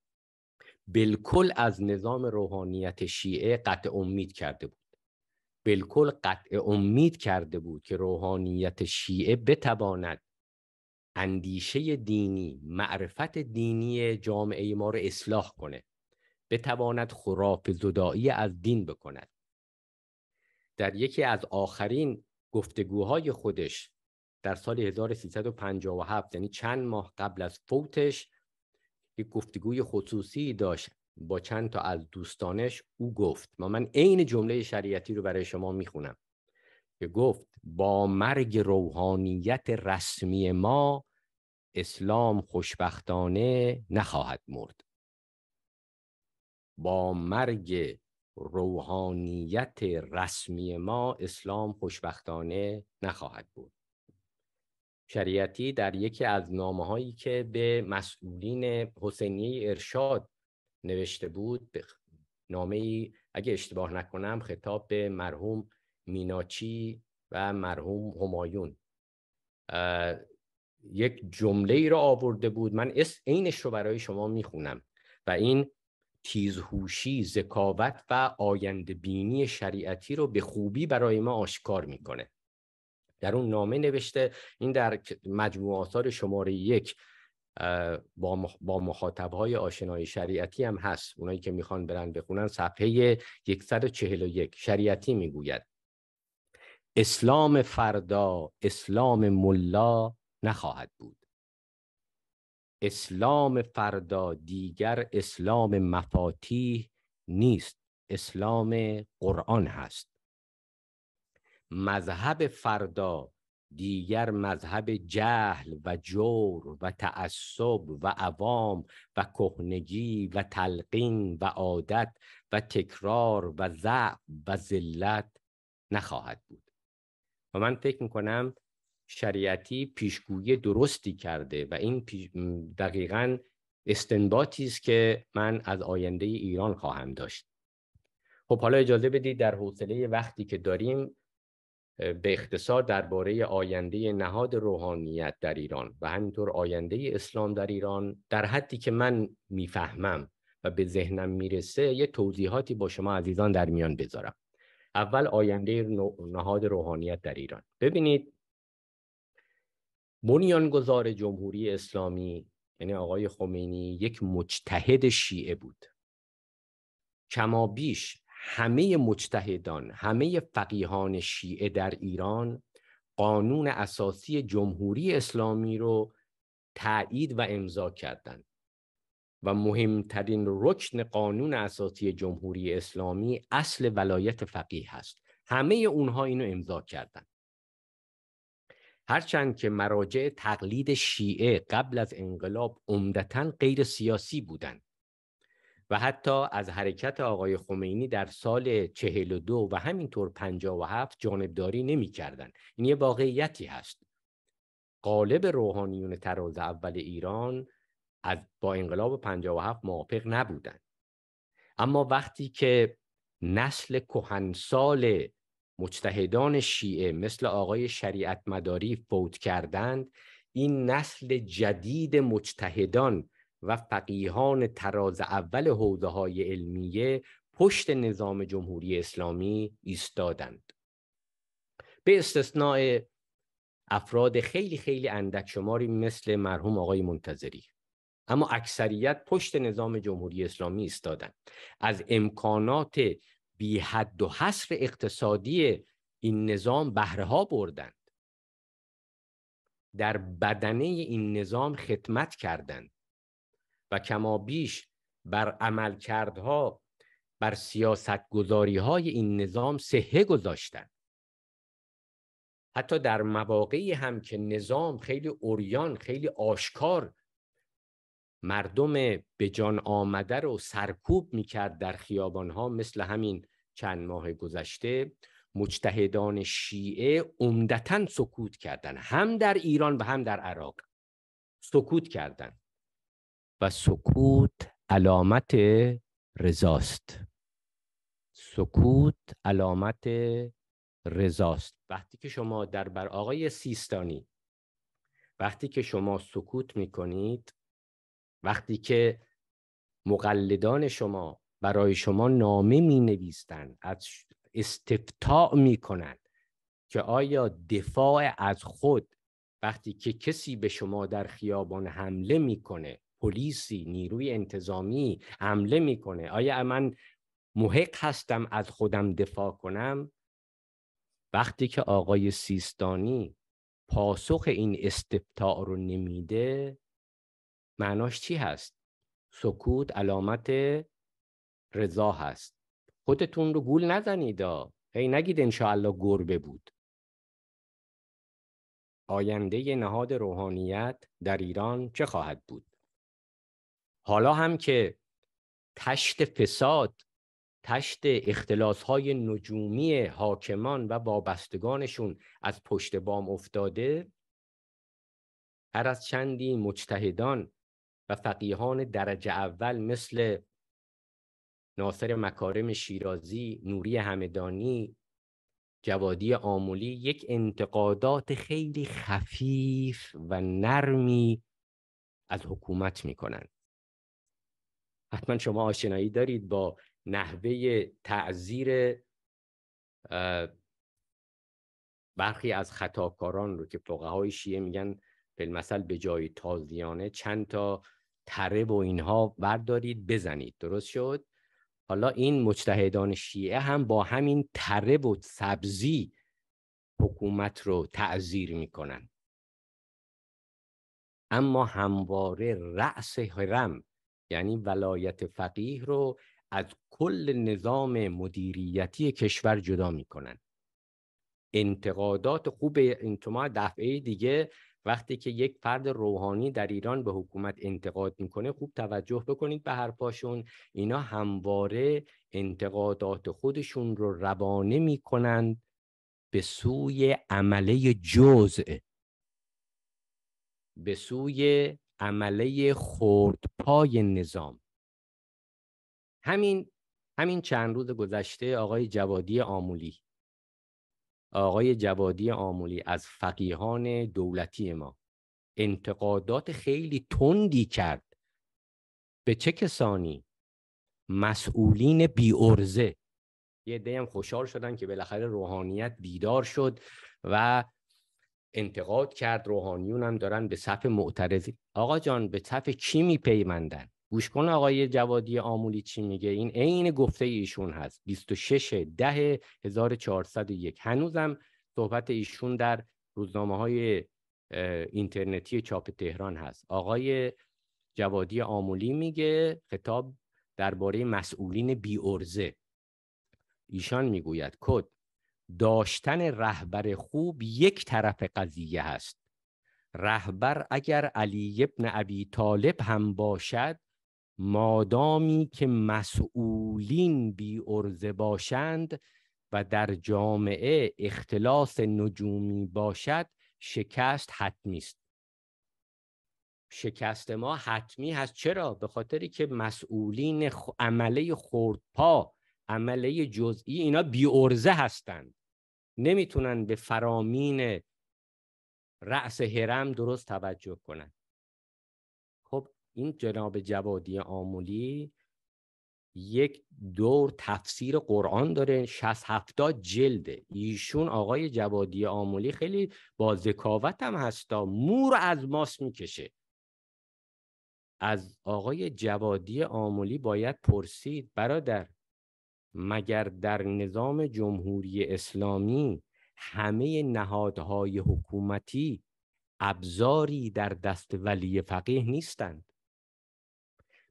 A: بالکل از نظام روحانیت شیعه قطع امید کرده بود بالکل قطع امید کرده بود که روحانیت شیعه بتواند اندیشه دینی معرفت دینی جامعه ما رو اصلاح کنه بتواند خراف زدایی از دین بکند در یکی از آخرین گفتگوهای خودش در سال 1357 یعنی چند ماه قبل از فوتش یک گفتگوی خصوصی داشت با چند تا از دوستانش او گفت ما من عین جمله شریعتی رو برای شما میخونم که گفت با مرگ روحانیت رسمی ما اسلام خوشبختانه نخواهد مرد با مرگ روحانیت رسمی ما اسلام خوشبختانه نخواهد بود شریعتی در یکی از نامه هایی که به مسئولین حسینی ارشاد نوشته بود نامه ای اگه اشتباه نکنم خطاب به مرحوم میناچی و مرحوم همایون یک جمله ای را آورده بود من اس عینش رو برای شما میخونم و این تیزهوشی ذکاوت و آینده بینی شریعتی رو به خوبی برای ما آشکار میکنه در اون نامه نوشته این در مجموع آثار شماره یک با مخاطبهای آشنای شریعتی هم هست اونایی که میخوان برن بخونن صفحه 141 شریعتی میگوید اسلام فردا اسلام ملا نخواهد بود اسلام فردا دیگر اسلام مفاتیح نیست اسلام قرآن هست مذهب فردا دیگر مذهب جهل و جور و تعصب و عوام و کهنگی و تلقین و عادت و تکرار و ضعف و ذلت نخواهد بود و من فکر میکنم شریعتی پیشگویی درستی کرده و این دقیقا استنباطی است که من از آینده ایران خواهم داشت خب حالا اجازه بدید در حوصله وقتی که داریم به اختصار درباره آینده نهاد روحانیت در ایران و همینطور آینده اسلام در ایران در حدی که من میفهمم و به ذهنم میرسه یه توضیحاتی با شما عزیزان در میان بذارم اول آینده نهاد روحانیت در ایران ببینید بنیانگذار جمهوری اسلامی یعنی آقای خمینی یک مجتهد شیعه بود کما بیش همه مجتهدان همه فقیهان شیعه در ایران قانون اساسی جمهوری اسلامی رو تایید و امضا کردند و مهمترین رکن قانون اساسی جمهوری اسلامی اصل ولایت فقیه هست همه اونها اینو امضا کردن هرچند که مراجع تقلید شیعه قبل از انقلاب عمدتا غیر سیاسی بودند و حتی از حرکت آقای خمینی در سال 42 و همینطور 57 جانبداری نمی کردن. این یه واقعیتی هست. قالب روحانیون تراز اول ایران از با انقلاب 57 موافق نبودند اما وقتی که نسل کهنسال مجتهدان شیعه مثل آقای شریعت مداری فوت کردند این نسل جدید مجتهدان و فقیهان تراز اول حوزه های علمیه پشت نظام جمهوری اسلامی ایستادند به استثناء افراد خیلی خیلی اندک شماری مثل مرحوم آقای منتظری اما اکثریت پشت نظام جمهوری اسلامی ایستادند از امکانات بی حد و حصر اقتصادی این نظام بهره ها بردند در بدنه این نظام خدمت کردند و کما بیش بر عملکردها بر سیاست گذاری های این نظام سهه گذاشتند حتی در مواقعی هم که نظام خیلی اوریان خیلی آشکار مردم به جان آمده رو سرکوب میکرد در خیابانها مثل همین چند ماه گذشته مجتهدان شیعه عمدتا سکوت کردند هم در ایران و هم در عراق سکوت کردند و سکوت علامت رضاست سکوت علامت رضاست وقتی که شما در بر آقای سیستانی وقتی که شما سکوت میکنید وقتی که مقلدان شما برای شما نامه می نویسند از استفتاع می کنن که آیا دفاع از خود وقتی که کسی به شما در خیابان حمله میکنه پلیسی نیروی انتظامی حمله میکنه آیا من محق هستم از خودم دفاع کنم وقتی که آقای سیستانی پاسخ این استفتاع رو نمیده معناش چی هست سکوت علامت رضا هست خودتون رو گول نزنید هی نگید انشاءالله گربه بود آینده نهاد روحانیت در ایران چه خواهد بود حالا هم که تشت فساد تشت اختلاس های نجومی حاکمان و وابستگانشون از پشت بام افتاده هر از چندی مجتهدان و فقیهان درجه اول مثل ناصر مکارم شیرازی، نوری همدانی، جوادی آمولی یک انتقادات خیلی خفیف و نرمی از حکومت میکنند. حتما شما آشنایی دارید با نحوه تعذیر برخی از خطاکاران رو که فقهای شیعه میگن بالمثل به جای تازیانه چند تا تره و اینها بردارید بزنید درست شد حالا این مجتهدان شیعه هم با همین تره و سبزی حکومت رو تعذیر میکنن اما همواره رأس حرم یعنی ولایت فقیه رو از کل نظام مدیریتی کشور جدا میکنن انتقادات خوب این دفعه دیگه وقتی که یک فرد روحانی در ایران به حکومت انتقاد میکنه خوب توجه بکنید به حرفاشون اینا همواره انتقادات خودشون رو روانه میکنند به سوی عمله جزء به سوی عمله پای نظام همین همین چند روز گذشته آقای جوادی آمولی آقای جوادی آمولی از فقیهان دولتی ما انتقادات خیلی تندی کرد به چه کسانی مسئولین بی ارزه یه دیم خوشحال شدن که بالاخره روحانیت بیدار شد و انتقاد کرد روحانیون هم دارن به صف معترضی آقا جان به صف کی میپیمندن گوش کن آقای جوادی آمولی چی میگه این عین گفته ایشون هست 26 ده 1401 هنوزم صحبت ایشون در روزنامه های اینترنتی چاپ تهران هست آقای جوادی آمولی میگه خطاب درباره مسئولین بی ارزه ایشان میگوید کد داشتن رهبر خوب یک طرف قضیه هست رهبر اگر علی ابن ابی طالب هم باشد مادامی که مسئولین بی ارزه باشند و در جامعه اختلاس نجومی باشد شکست حتمی است شکست ما حتمی هست چرا به خاطری که مسئولین عمله خردپا عمله جزئی اینا بی ارزه هستند نمیتونن به فرامین رأس هرم درست توجه کنند این جناب جوادی آمولی یک دور تفسیر قرآن داره 60 70 جلده ایشون آقای جوادی آمولی خیلی با ذکاوت هم هستا مور از ماس میکشه از آقای جوادی آمولی باید پرسید برادر مگر در نظام جمهوری اسلامی همه نهادهای حکومتی ابزاری در دست ولی فقیه نیستند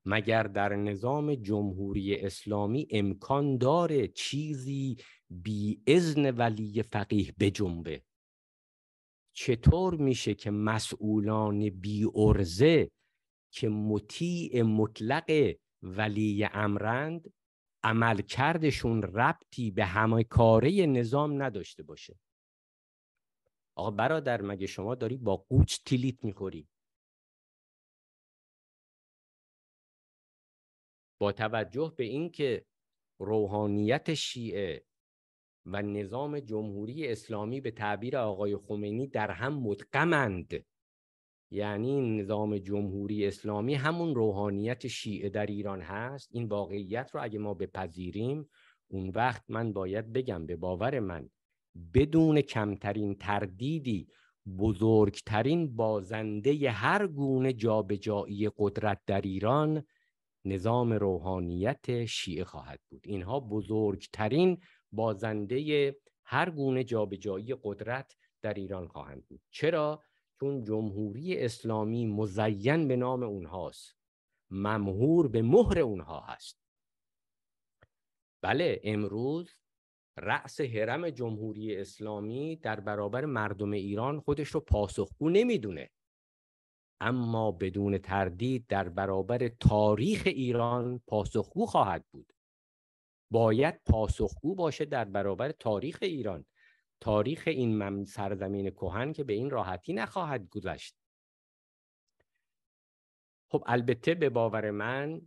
A: مگر در نظام جمهوری اسلامی امکان داره چیزی بی اذن ولی فقیه بجنبه چطور میشه که مسئولان بی ارزه که مطیع مطلق ولی امرند عملکردشون ربطی به همه کاره نظام نداشته باشه آقا برادر مگه شما داری با قوچ تیلیت میخوری با توجه به اینکه روحانیت شیعه و نظام جمهوری اسلامی به تعبیر آقای خمینی در هم متقمند یعنی نظام جمهوری اسلامی همون روحانیت شیعه در ایران هست این واقعیت رو اگه ما بپذیریم اون وقت من باید بگم به باور من بدون کمترین تردیدی بزرگترین بازنده هر گونه جابجایی قدرت در ایران نظام روحانیت شیعه خواهد بود اینها بزرگترین بازنده هر گونه جابجایی قدرت در ایران خواهند بود چرا چون جمهوری اسلامی مزین به نام اونهاست ممهور به مهر اونها هست بله امروز رأس حرم جمهوری اسلامی در برابر مردم ایران خودش رو پاسخگو نمیدونه اما بدون تردید در برابر تاریخ ایران پاسخگو خواهد بود باید پاسخگو باشه در برابر تاریخ ایران تاریخ این سرزمین کهن که به این راحتی نخواهد گذشت خب البته به باور من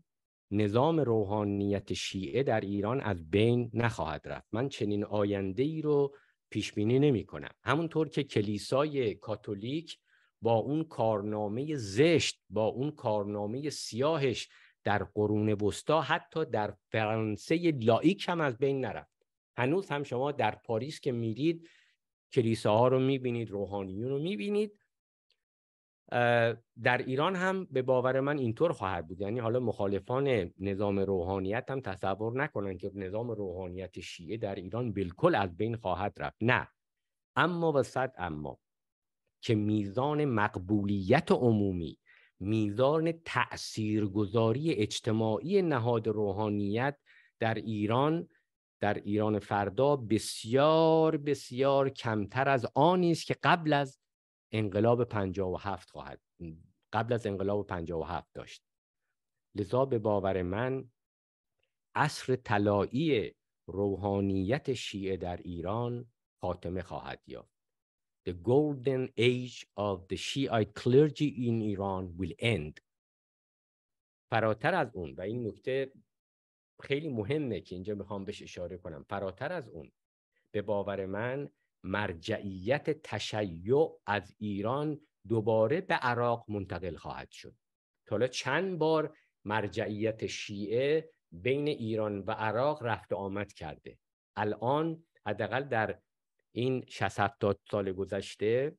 A: نظام روحانیت شیعه در ایران از بین نخواهد رفت من چنین آینده ای رو پیش بینی نمی کنم همونطور که کلیسای کاتولیک با اون کارنامه زشت با اون کارنامه سیاهش در قرون وسطا حتی در فرانسه لایک هم از بین نرفت هنوز هم شما در پاریس که میرید ها رو میبینید روحانیون رو میبینید در ایران هم به باور من اینطور خواهد بود یعنی حالا مخالفان نظام روحانیت هم تصور نکنن که نظام روحانیت شیعه در ایران بالکل از بین خواهد رفت نه اما و اما که میزان مقبولیت عمومی میزان تاثیرگذاری اجتماعی نهاد روحانیت در ایران در ایران فردا بسیار بسیار کمتر از آن است که قبل از انقلاب 57 خواهد قبل از انقلاب 57 داشت لذا به باور من عصر طلایی روحانیت شیعه در ایران خاتمه خواهد یافت the golden age of the Shiite clergy in Iran will end. فراتر از اون و این نکته خیلی مهمه که اینجا میخوام بهش اشاره کنم فراتر از اون به باور من مرجعیت تشیع از ایران دوباره به عراق منتقل خواهد شد حالا چند بار مرجعیت شیعه بین ایران و عراق رفت آمد کرده الان حداقل در این 60 سال گذشته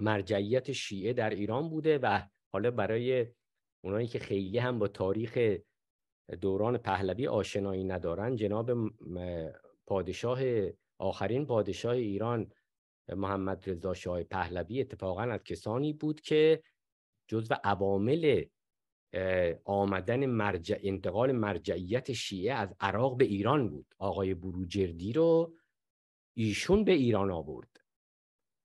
A: مرجعیت شیعه در ایران بوده و حالا برای اونایی که خیلی هم با تاریخ دوران پهلوی آشنایی ندارن جناب پادشاه آخرین پادشاه ایران محمد رضا شاه پهلوی اتفاقا از کسانی بود که جزو عوامل آمدن مرجع انتقال مرجعیت شیعه از عراق به ایران بود آقای بروجردی رو ایشون به ایران آورد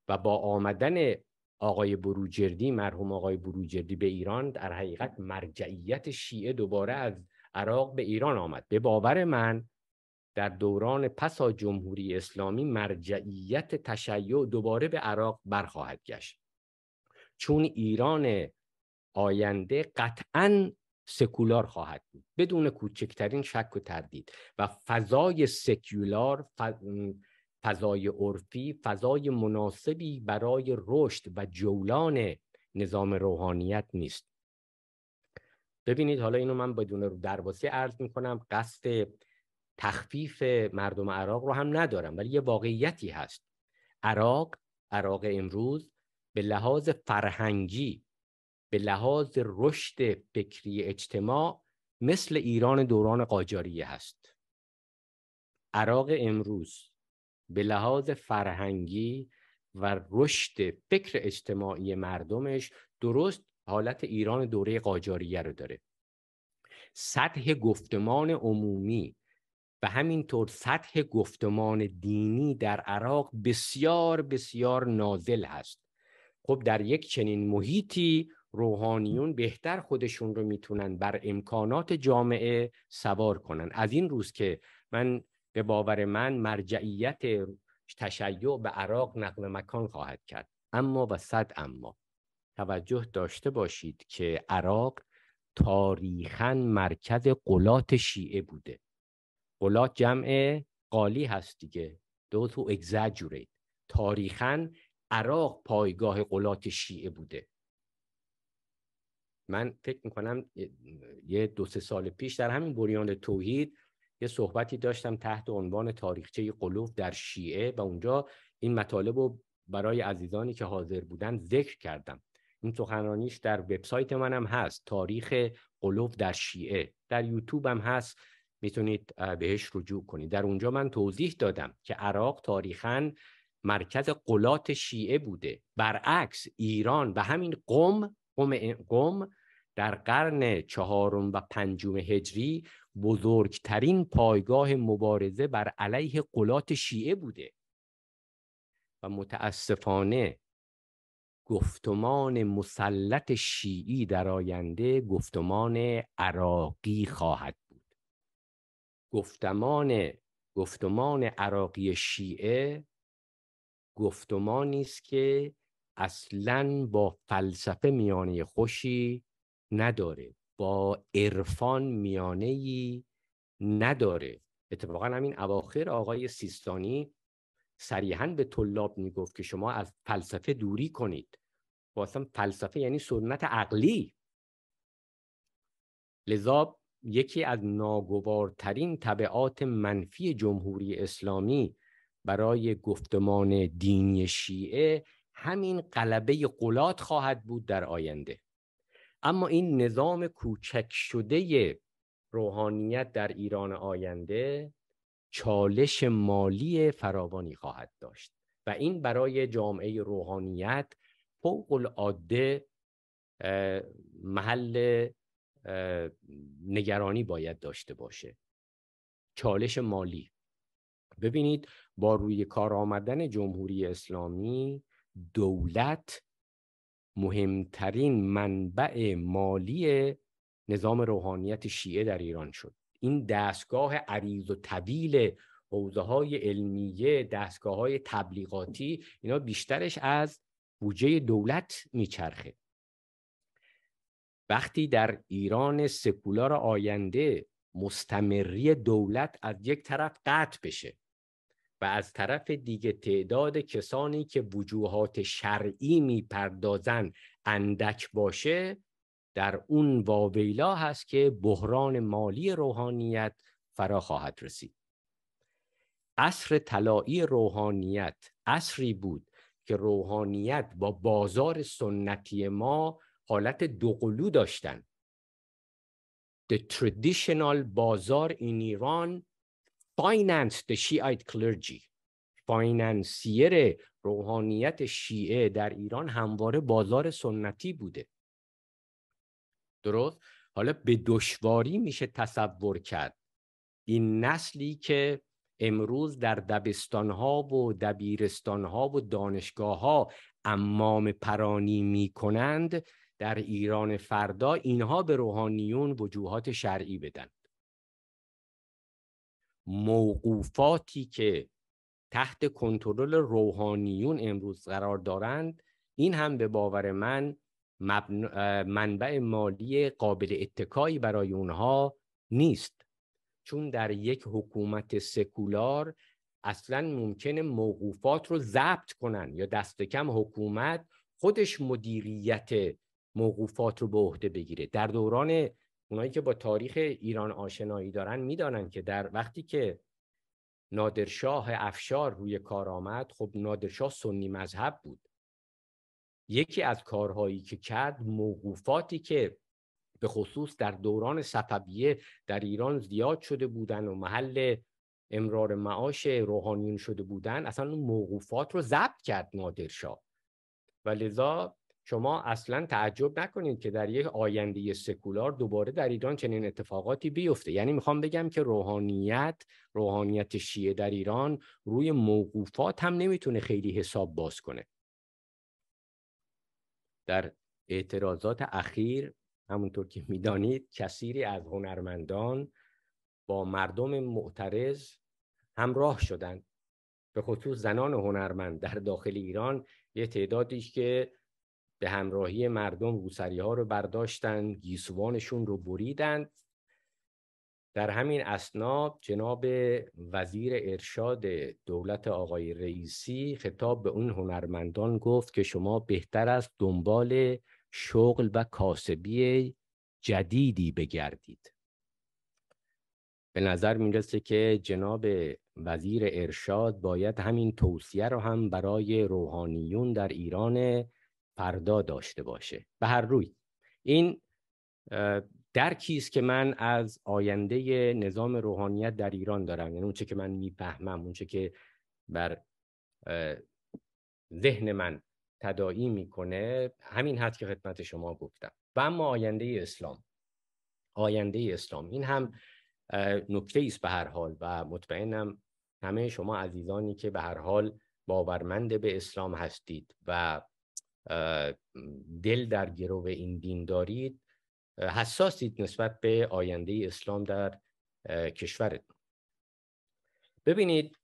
A: و با آمدن آقای بروجردی مرحوم آقای بروجردی به ایران در حقیقت مرجعیت شیعه دوباره از عراق به ایران آمد به باور من در دوران پسا جمهوری اسلامی مرجعیت تشیع دوباره به عراق برخواهد گشت چون ایران آینده قطعا سکولار خواهد بود بدون کوچکترین شک و تردید و فضای سکولار فضای عرفی فضای مناسبی برای رشد و جولان نظام روحانیت نیست ببینید حالا اینو من بدون رو درواسی عرض میکنم قصد تخفیف مردم عراق رو هم ندارم ولی یه واقعیتی هست عراق عراق امروز به لحاظ فرهنگی به لحاظ رشد فکری اجتماع مثل ایران دوران قاجاریه هست عراق امروز به لحاظ فرهنگی و رشد فکر اجتماعی مردمش درست حالت ایران دوره قاجاریه رو داره سطح گفتمان عمومی و همینطور سطح گفتمان دینی در عراق بسیار بسیار نازل هست خب در یک چنین محیطی روحانیون بهتر خودشون رو میتونن بر امکانات جامعه سوار کنن از این روز که من به باور من مرجعیت تشیع به عراق نقل مکان خواهد کرد اما و اما توجه داشته باشید که عراق تاریخا مرکز قلات شیعه بوده قلات جمع قالی هست دیگه دو تو اگزاجوریت تاریخا عراق پایگاه قلات شیعه بوده من فکر میکنم یه دو سه سال پیش در همین بریان توحید یه صحبتی داشتم تحت عنوان تاریخچه قلوف در شیعه و اونجا این مطالب رو برای عزیزانی که حاضر بودن ذکر کردم این سخنرانیش در وبسایت منم هست تاریخ قلوف در شیعه در یوتیوب هم هست میتونید بهش رجوع کنید در اونجا من توضیح دادم که عراق تاریخا مرکز قلات شیعه بوده برعکس ایران و همین قم قم قم در قرن چهارم و پنجم هجری بزرگترین پایگاه مبارزه بر علیه قلات شیعه بوده و متاسفانه گفتمان مسلط شیعی در آینده گفتمان عراقی خواهد بود گفتمان گفتمان عراقی شیعه گفتمانی است که اصلا با فلسفه میانه خوشی نداره با عرفان میانه ای نداره اتفاقا همین اواخر آقای سیستانی صریحا به طلاب میگفت که شما از فلسفه دوری کنید واسه خب فلسفه یعنی سنت عقلی لذا یکی از ناگوارترین طبعات منفی جمهوری اسلامی برای گفتمان دینی شیعه همین قلبه قلات خواهد بود در آینده اما این نظام کوچک شده روحانیت در ایران آینده چالش مالی فراوانی خواهد داشت و این برای جامعه روحانیت فوق العاده محل نگرانی باید داشته باشه چالش مالی ببینید با روی کار آمدن جمهوری اسلامی دولت مهمترین منبع مالی نظام روحانیت شیعه در ایران شد این دستگاه عریض و طویل حوزه های علمیه دستگاه های تبلیغاتی اینا بیشترش از بودجه دولت میچرخه وقتی در ایران سکولار آینده مستمری دولت از یک طرف قطع بشه و از طرف دیگه تعداد کسانی که وجوهات شرعی پردازن اندک باشه در اون واویلا هست که بحران مالی روحانیت فرا خواهد رسید عصر طلایی روحانیت عصری بود که روحانیت با بازار سنتی ما حالت دوقلو داشتن The traditional بازار این ایران فایننس the Shiite clergy فایننسیر روحانیت شیعه در ایران همواره بازار سنتی بوده درست حالا به دشواری میشه تصور کرد این نسلی که امروز در دبستانها و دبیرستانها و دانشگاه ها امام پرانی میکنند در ایران فردا اینها به روحانیون وجوهات شرعی بدن موقوفاتی که تحت کنترل روحانیون امروز قرار دارند این هم به باور من منبع مالی قابل اتکایی برای اونها نیست چون در یک حکومت سکولار اصلا ممکن موقوفات رو ضبط کنن یا دست کم حکومت خودش مدیریت موقوفات رو به عهده بگیره در دوران اونایی که با تاریخ ایران آشنایی دارن میدانن که در وقتی که نادرشاه افشار روی کار آمد خب نادرشاه سنی مذهب بود یکی از کارهایی که کرد موقوفاتی که به خصوص در دوران صفویه در ایران زیاد شده بودن و محل امرار معاش روحانیون شده بودن اصلا اون موقوفات رو ضبط کرد نادرشاه و لذا شما اصلا تعجب نکنید که در یک آینده سکولار دوباره در ایران چنین اتفاقاتی بیفته یعنی میخوام بگم که روحانیت روحانیت شیعه در ایران روی موقوفات هم نمیتونه خیلی حساب باز کنه در اعتراضات اخیر همونطور که میدانید کسیری از هنرمندان با مردم معترض همراه شدند به خصوص زنان هنرمند در داخل ایران یه تعدادیش که به همراهی مردم روسری ها رو برداشتند گیسوانشون رو بریدند در همین اسناب جناب وزیر ارشاد دولت آقای رئیسی خطاب به اون هنرمندان گفت که شما بهتر از دنبال شغل و کاسبی جدیدی بگردید به نظر میرسه که جناب وزیر ارشاد باید همین توصیه رو هم برای روحانیون در ایران فردا داشته باشه به هر روی این درکی است که من از آینده نظام روحانیت در ایران دارم یعنی اونچه که من میفهمم اونچه که بر ذهن من تداعی میکنه همین حد که خدمت شما گفتم و اما آینده اسلام آینده اسلام این هم نکته است به هر حال و مطمئنم همه شما عزیزانی که به هر حال باورمند به اسلام هستید و دل در گروه این دین دارید حساسید نسبت به آینده اسلام در کشورتون ببینید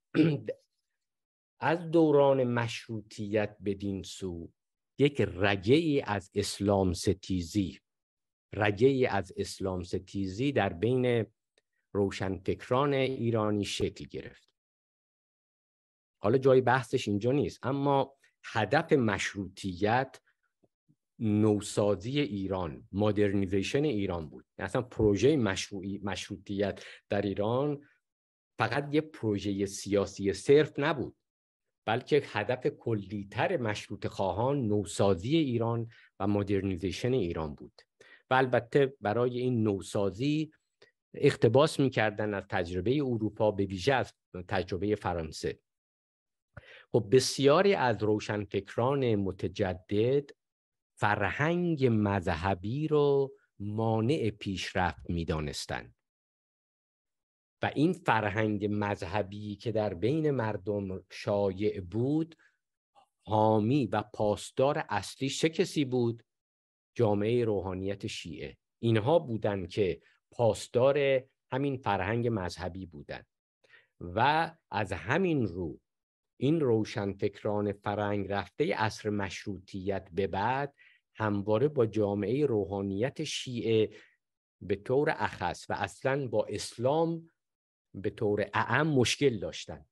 A: از دوران مشروطیت به دین سو یک رگه ای از اسلام ستیزی رگه ای از اسلام ستیزی در بین روشنفکران ایرانی شکل گرفت حالا جای بحثش اینجا نیست اما هدف مشروطیت نوسازی ایران مدرنیزیشن ایران بود اصلا پروژه مشروعی، مشروطیت در ایران فقط یه پروژه سیاسی صرف نبود بلکه هدف کلیتر مشروط خواهان نوسازی ایران و مدرنیزیشن ایران بود و البته برای این نوسازی اقتباس میکردن از تجربه اروپا به ویژه از تجربه فرانسه خب بسیاری از روشنفکران متجدد فرهنگ مذهبی رو مانع پیشرفت میدانستند و این فرهنگ مذهبی که در بین مردم شایع بود حامی و پاسدار اصلی چه کسی بود جامعه روحانیت شیعه اینها بودند که پاسدار همین فرهنگ مذهبی بودند و از همین رو این روشنفکران فرنگ رفته اصر مشروطیت به بعد همواره با جامعه روحانیت شیعه به طور اخص و اصلا با اسلام به طور اعم مشکل داشتند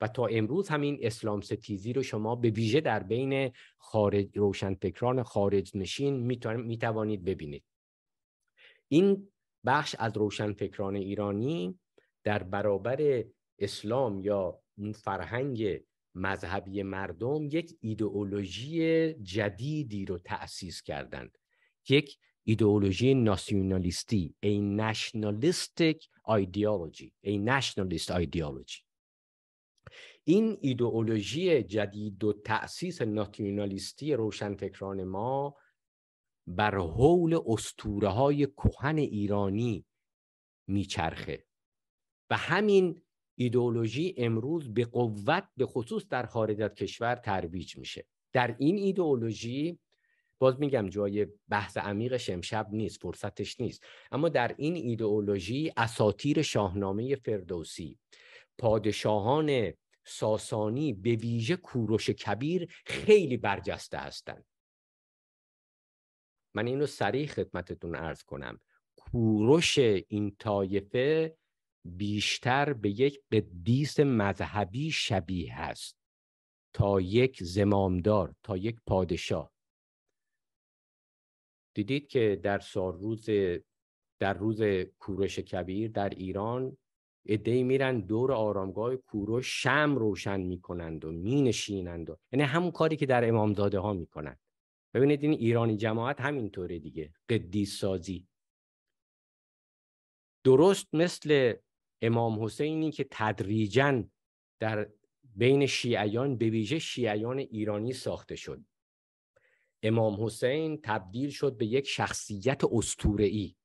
A: و تا امروز همین اسلام ستیزی رو شما به ویژه در بین خارج روشنفکران خارج نشین می توانید ببینید این بخش از روشنفکران ایرانی در برابر اسلام یا فرهنگ مذهبی مردم یک ایدئولوژی جدیدی رو تأسیس کردند یک ایدئولوژی ناسیونالیستی a nationalistic ideology این ایدئولوژی جدید و تأسیس ناسیونالیستی روشنفکران ما بر حول اسطوره های کهن ایرانی میچرخه و همین ایدئولوژی امروز به قوت به خصوص در خارج از کشور ترویج میشه در این ایدئولوژی باز میگم جای بحث عمیقش امشب نیست فرصتش نیست اما در این ایدئولوژی اساتیر شاهنامه فردوسی پادشاهان ساسانی به ویژه کوروش کبیر خیلی برجسته هستند من اینو سریع خدمتتون ارز کنم کوروش این طایفه بیشتر به یک قدیس مذهبی شبیه هست تا یک زمامدار تا یک پادشاه دیدید که در روز در روز کورش کبیر در ایران ادهی میرن دور آرامگاه کوروش شم روشن میکنند و مینشینند و یعنی همون کاری که در امامزاده ها میکنند ببینید این ایرانی جماعت همینطوره دیگه قدیس سازی درست مثل امام حسینی که تدریجا در بین شیعیان به ویژه شیعیان ایرانی ساخته شد امام حسین تبدیل شد به یک شخصیت استورعی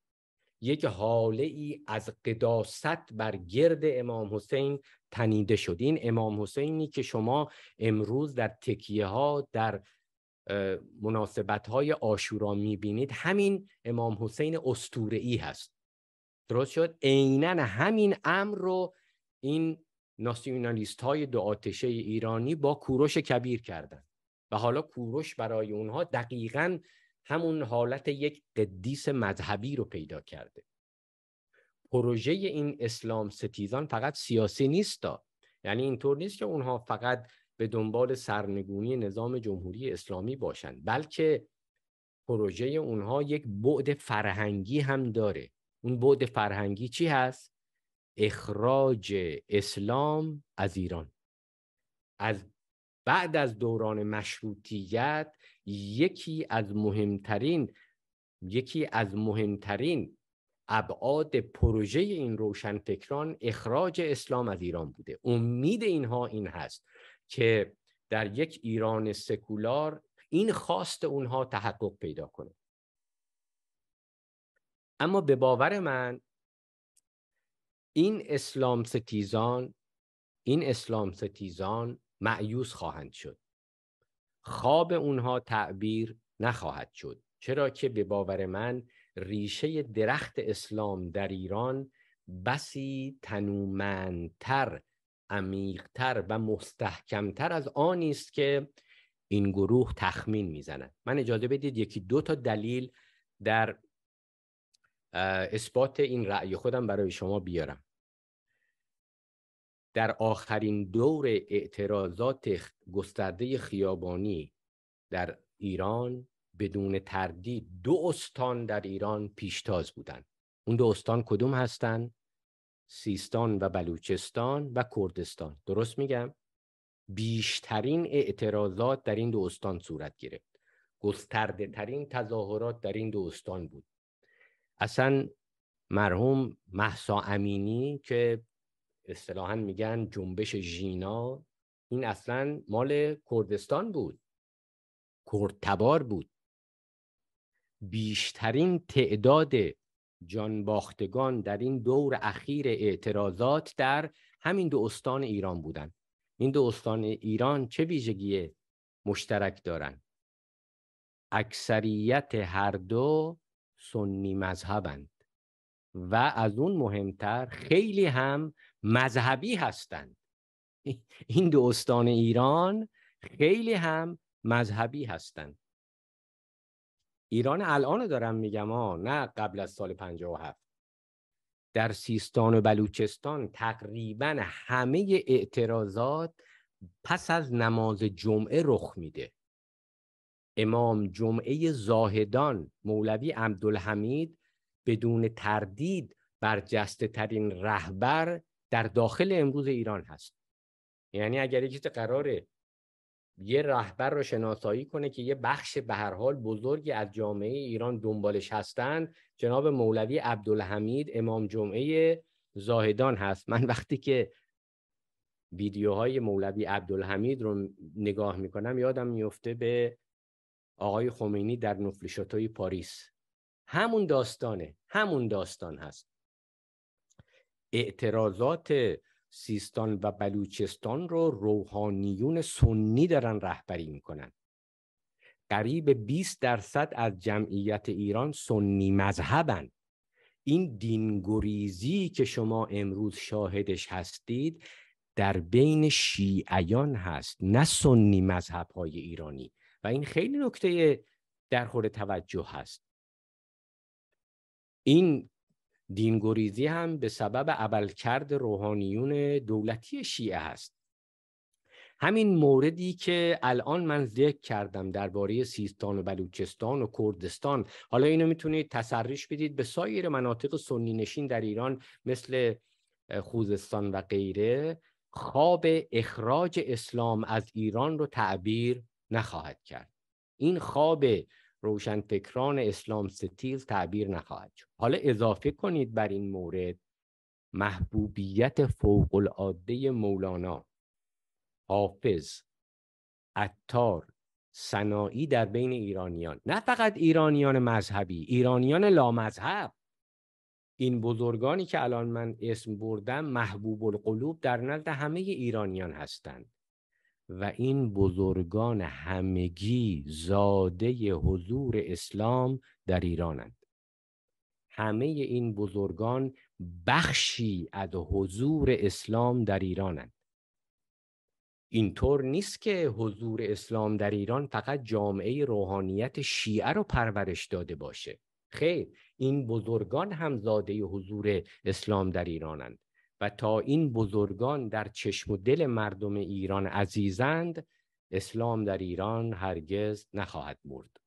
A: یک حاله ای از قداست بر گرد امام حسین تنیده شد این امام حسینی که شما امروز در تکیه ها در مناسبت های آشورا میبینید همین امام حسین استورعی هست درست شد عینا همین امر رو این ناسیونالیست های دو ایرانی با کوروش کبیر کردن و حالا کوروش برای اونها دقیقا همون حالت یک قدیس مذهبی رو پیدا کرده پروژه این اسلام ستیزان فقط سیاسی نیست یعنی اینطور نیست که اونها فقط به دنبال سرنگونی نظام جمهوری اسلامی باشند بلکه پروژه اونها یک بعد فرهنگی هم داره اون بعد فرهنگی چی هست اخراج اسلام از ایران از بعد از دوران مشروطیت یکی از مهمترین یکی از مهمترین ابعاد پروژه این روشنفکران اخراج اسلام از ایران بوده امید اینها این هست که در یک ایران سکولار این خواست اونها تحقق پیدا کنه اما به باور من این اسلام ستیزان این اسلام ستیزان معیوس خواهند شد خواب اونها تعبیر نخواهد شد چرا که به باور من ریشه درخت اسلام در ایران بسی تنومندتر عمیقتر و مستحکمتر از آنی است که این گروه تخمین میزنند من اجازه بدید یکی دو تا دلیل در اثبات این رأی خودم برای شما بیارم در آخرین دور اعتراضات گسترده خیابانی در ایران بدون تردید دو استان در ایران پیشتاز بودند اون دو استان کدوم هستند سیستان و بلوچستان و کردستان درست میگم بیشترین اعتراضات در این دو استان صورت گرفت گسترده ترین تظاهرات در این دو استان بود اصلا مرحوم محسا امینی که اصطلاحا میگن جنبش ژینا این اصلا مال کردستان بود کردتبار بود بیشترین تعداد جانباختگان در این دور اخیر اعتراضات در همین دو استان ایران بودند این دو استان ایران چه ویژگی مشترک دارند اکثریت هر دو سنی مذهبند و از اون مهمتر خیلی هم مذهبی هستند این دو استان ایران خیلی هم مذهبی هستند ایران الان دارم میگم ها نه قبل از سال 57 در سیستان و بلوچستان تقریبا همه اعتراضات پس از نماز جمعه رخ میده امام جمعه زاهدان مولوی عبدالحمید بدون تردید جسته ترین رهبر در داخل امروز ایران هست یعنی اگر یکی قراره یه رهبر رو شناسایی کنه که یه بخش به هر حال بزرگی از جامعه ایران دنبالش هستند جناب مولوی عبدالحمید امام جمعه زاهدان هست من وقتی که ویدیوهای مولوی عبدالحمید رو نگاه میکنم یادم میفته به آقای خمینی در نفلشاتای پاریس همون داستانه همون داستان هست اعتراضات سیستان و بلوچستان رو روحانیون سنی دارن رهبری میکنن قریب 20 درصد از جمعیت ایران سنی مذهبن این دینگوریزی که شما امروز شاهدش هستید در بین شیعیان هست نه سنی مذهب های ایرانی و این خیلی نکته در خور توجه هست این دینگریزی هم به سبب عملکرد روحانیون دولتی شیعه هست همین موردی که الان من ذکر کردم درباره سیستان و بلوچستان و کردستان حالا اینو میتونید تسریش بدید به سایر مناطق سنی نشین در ایران مثل خوزستان و غیره خواب اخراج اسلام از ایران رو تعبیر نخواهد کرد این خواب روشنفکران اسلام ستیز تعبیر نخواهد شد حالا اضافه کنید بر این مورد محبوبیت فوق العاده مولانا حافظ عطار سنایی در بین ایرانیان نه فقط ایرانیان مذهبی ایرانیان لامذهب این بزرگانی که الان من اسم بردم محبوب القلوب در نزد همه ایرانیان هستند و این بزرگان همگی زاده حضور اسلام در ایرانند همه این بزرگان بخشی از حضور اسلام در ایرانند اینطور نیست که حضور اسلام در ایران فقط جامعه روحانیت شیعه رو پرورش داده باشه خیر این بزرگان هم زاده حضور اسلام در ایرانند و تا این بزرگان در چشم و دل مردم ایران عزیزند اسلام در ایران هرگز نخواهد مرد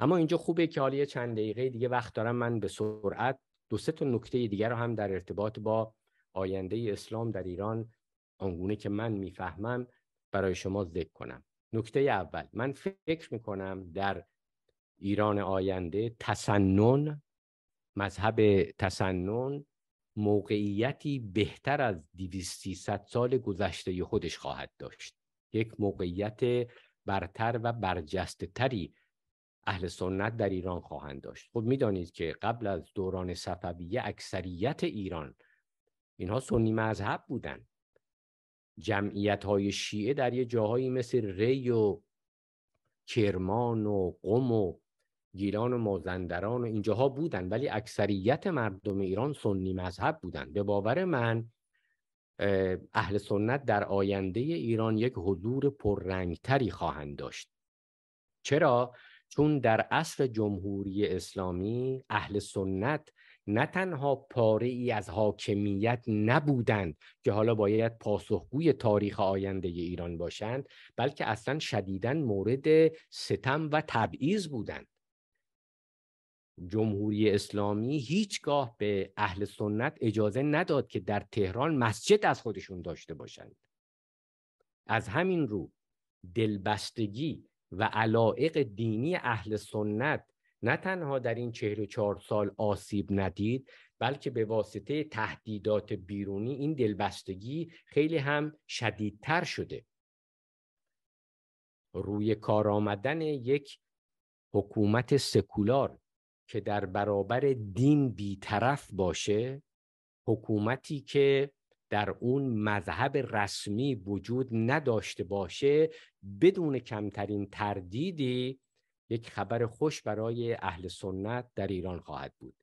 A: اما اینجا خوبه که حالا چند دقیقه دیگه وقت دارم من به سرعت دو سه تا نکته دیگر رو هم در ارتباط با آینده اسلام در ایران آنگونه که من میفهمم برای شما ذکر کنم نکته اول من فکر میکنم در ایران آینده تسنن مذهب تسنن موقعیتی بهتر از ست سال گذشته خودش خواهد داشت یک موقعیت برتر و برجسته تری اهل سنت در ایران خواهند داشت خب میدانید که قبل از دوران صفویه اکثریت ایران اینها سنی مذهب بودند جمعیت های شیعه در یه جاهایی مثل ری و کرمان و قم و گیلان و مازندران و اینجاها بودن ولی اکثریت مردم ایران سنی مذهب بودن به باور من اهل سنت در آینده ایران یک حضور پررنگتری خواهند داشت چرا؟ چون در عصر جمهوری اسلامی اهل سنت نه تنها پاره ای از حاکمیت نبودند که حالا باید پاسخگوی تاریخ آینده ایران باشند بلکه اصلا شدیدن مورد ستم و تبعیض بودند جمهوری اسلامی هیچگاه به اهل سنت اجازه نداد که در تهران مسجد از خودشون داشته باشند از همین رو دلبستگی و علائق دینی اهل سنت نه تنها در این چهار سال آسیب ندید بلکه به واسطه تهدیدات بیرونی این دلبستگی خیلی هم شدیدتر شده روی کار آمدن یک حکومت سکولار که در برابر دین بیطرف باشه حکومتی که در اون مذهب رسمی وجود نداشته باشه بدون کمترین تردیدی یک خبر خوش برای اهل سنت در ایران خواهد بود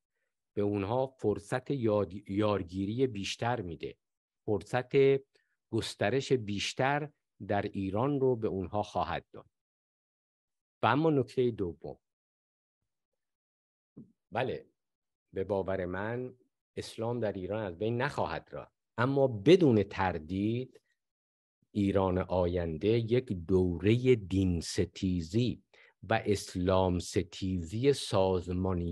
A: به اونها فرصت یاد... یارگیری بیشتر میده فرصت گسترش بیشتر در ایران رو به اونها خواهد داد و اما نکته دوم بله به باور من اسلام در ایران از بین نخواهد را اما بدون تردید ایران آینده یک دوره دین ستیزی و اسلام ستیزی سازمان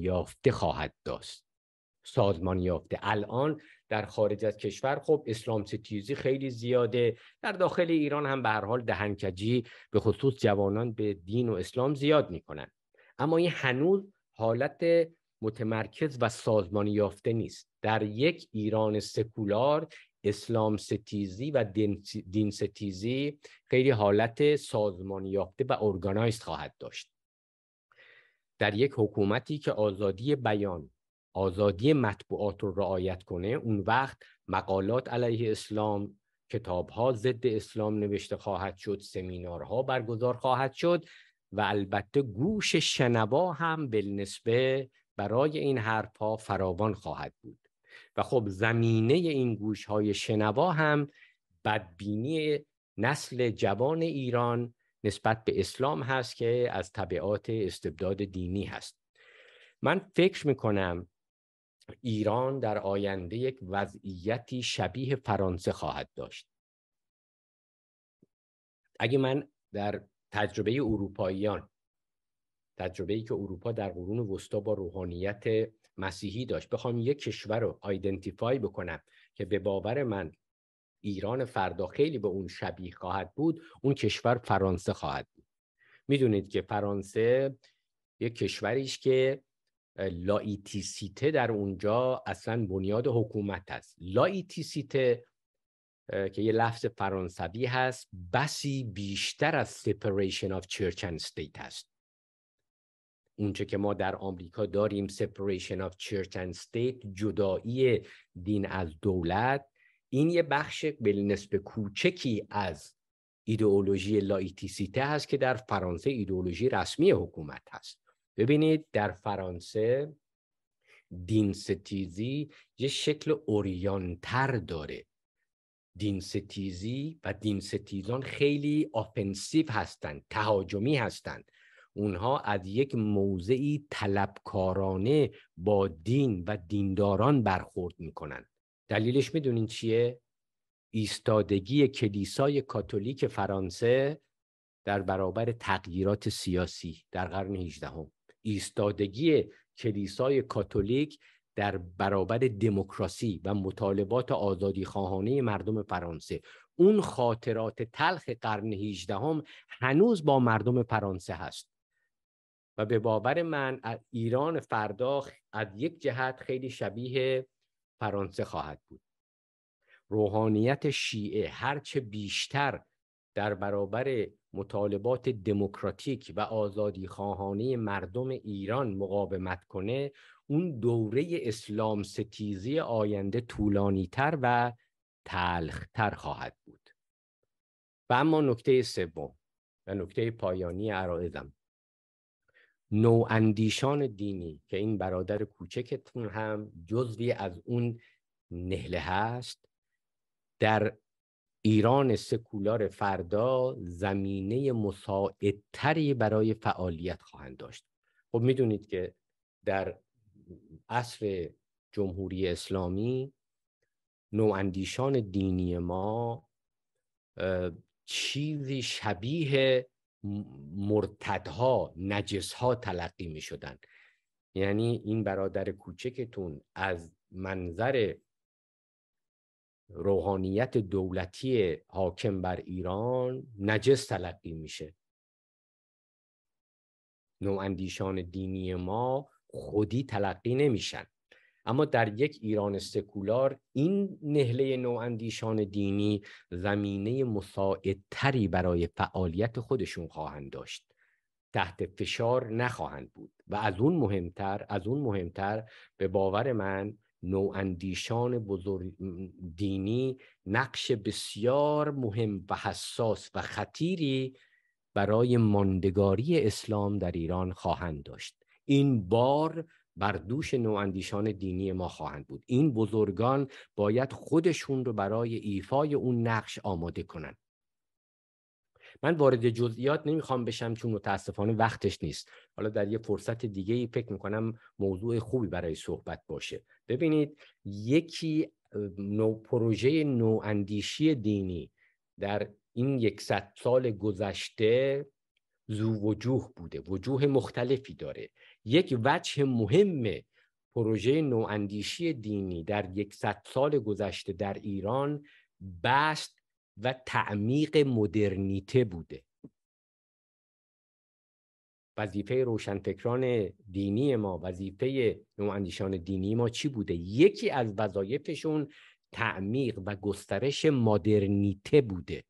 A: خواهد داشت سازمانیافته الان در خارج از کشور خب اسلام ستیزی خیلی زیاده در داخل ایران هم به هر حال دهنکجی به خصوص جوانان به دین و اسلام زیاد میکنن اما این هنوز حالت متمرکز و سازمانی یافته نیست در یک ایران سکولار اسلام ستیزی و دین ستیزی خیلی حالت سازمانی یافته و ارگانایز خواهد داشت در یک حکومتی که آزادی بیان آزادی مطبوعات رو رعایت کنه اون وقت مقالات علیه اسلام ها ضد اسلام نوشته خواهد شد سمینارها برگزار خواهد شد و البته گوش شنوا هم بالنسبه برای این حرفها فراوان خواهد بود و خب زمینه این گوش های شنوا هم بدبینی نسل جوان ایران نسبت به اسلام هست که از طبعات استبداد دینی هست من فکر میکنم ایران در آینده یک وضعیتی شبیه فرانسه خواهد داشت اگه من در تجربه اروپاییان تجربه ای که اروپا در قرون وسطا با روحانیت مسیحی داشت بخوام یک کشور رو آیدنتیفای بکنم که به باور من ایران فردا خیلی به اون شبیه خواهد بود اون کشور فرانسه خواهد بود میدونید که فرانسه یک کشوریش که لایتیسیته در اونجا اصلا بنیاد حکومت است لایتیسیته که یه لفظ فرانسوی هست بسی بیشتر از سپریشن آف چرچ اند استیت هست اونچه که ما در آمریکا داریم separation of church and state جدایی دین از دولت این یه بخش به نسبه کوچکی از ایدئولوژی لایتیسیته هست که در فرانسه ایدئولوژی رسمی حکومت هست ببینید در فرانسه دین ستیزی یه شکل اوریانتر داره دین ستیزی و دین ستیزان خیلی آفنسیو هستند تهاجمی هستند اونها از یک موضعی طلبکارانه با دین و دینداران برخورد میکنند. دلیلش میدونین چیه؟ ایستادگی کلیسای کاتولیک فرانسه در برابر تغییرات سیاسی در قرن 18 هم. ایستادگی کلیسای کاتولیک در برابر دموکراسی و مطالبات آزادی خواهانه مردم فرانسه اون خاطرات تلخ قرن 18 هم هنوز با مردم فرانسه هست به باور من ایران فردا از یک جهت خیلی شبیه فرانسه خواهد بود روحانیت شیعه هرچه بیشتر در برابر مطالبات دموکراتیک و آزادی خواهانه مردم ایران مقاومت کنه اون دوره اسلام ستیزی آینده تر و تلختر خواهد بود و اما نکته سوم و نکته پایانی عرائزم. نواندیشان دینی که این برادر کوچکتون هم جزوی از اون نهله هست در ایران سکولار فردا زمینه مساعدتری برای فعالیت خواهند داشت خب میدونید که در عصر جمهوری اسلامی نواندیشان دینی ما چیزی شبیه مرتدها نجسها تلقی می شدن یعنی این برادر کوچکتون از منظر روحانیت دولتی حاکم بر ایران نجس تلقی میشه نواندیشان دینی ما خودی تلقی نمیشن اما در یک ایران سکولار این نهله نواندیشان دینی زمینه مساعدتری برای فعالیت خودشون خواهند داشت تحت فشار نخواهند بود و از اون مهمتر از اون مهمتر به باور من نواندیشان بزرگ دینی نقش بسیار مهم و حساس و خطیری برای ماندگاری اسلام در ایران خواهند داشت این بار بر دوش نواندیشان دینی ما خواهند بود این بزرگان باید خودشون رو برای ایفای اون نقش آماده کنند من وارد جزئیات نمیخوام بشم چون متاسفانه وقتش نیست حالا در یه فرصت دیگه ای فکر میکنم موضوع خوبی برای صحبت باشه ببینید یکی نو پروژه نواندیشی دینی در این یکصد سال گذشته زو وجوه بوده وجوه مختلفی داره یک وجه مهم پروژه نواندیشی دینی در یکصد سال گذشته در ایران بست و تعمیق مدرنیته بوده وظیفه روشنفکران دینی ما وظیفه نواندیشان دینی ما چی بوده یکی از وظایفشون تعمیق و گسترش مدرنیته بوده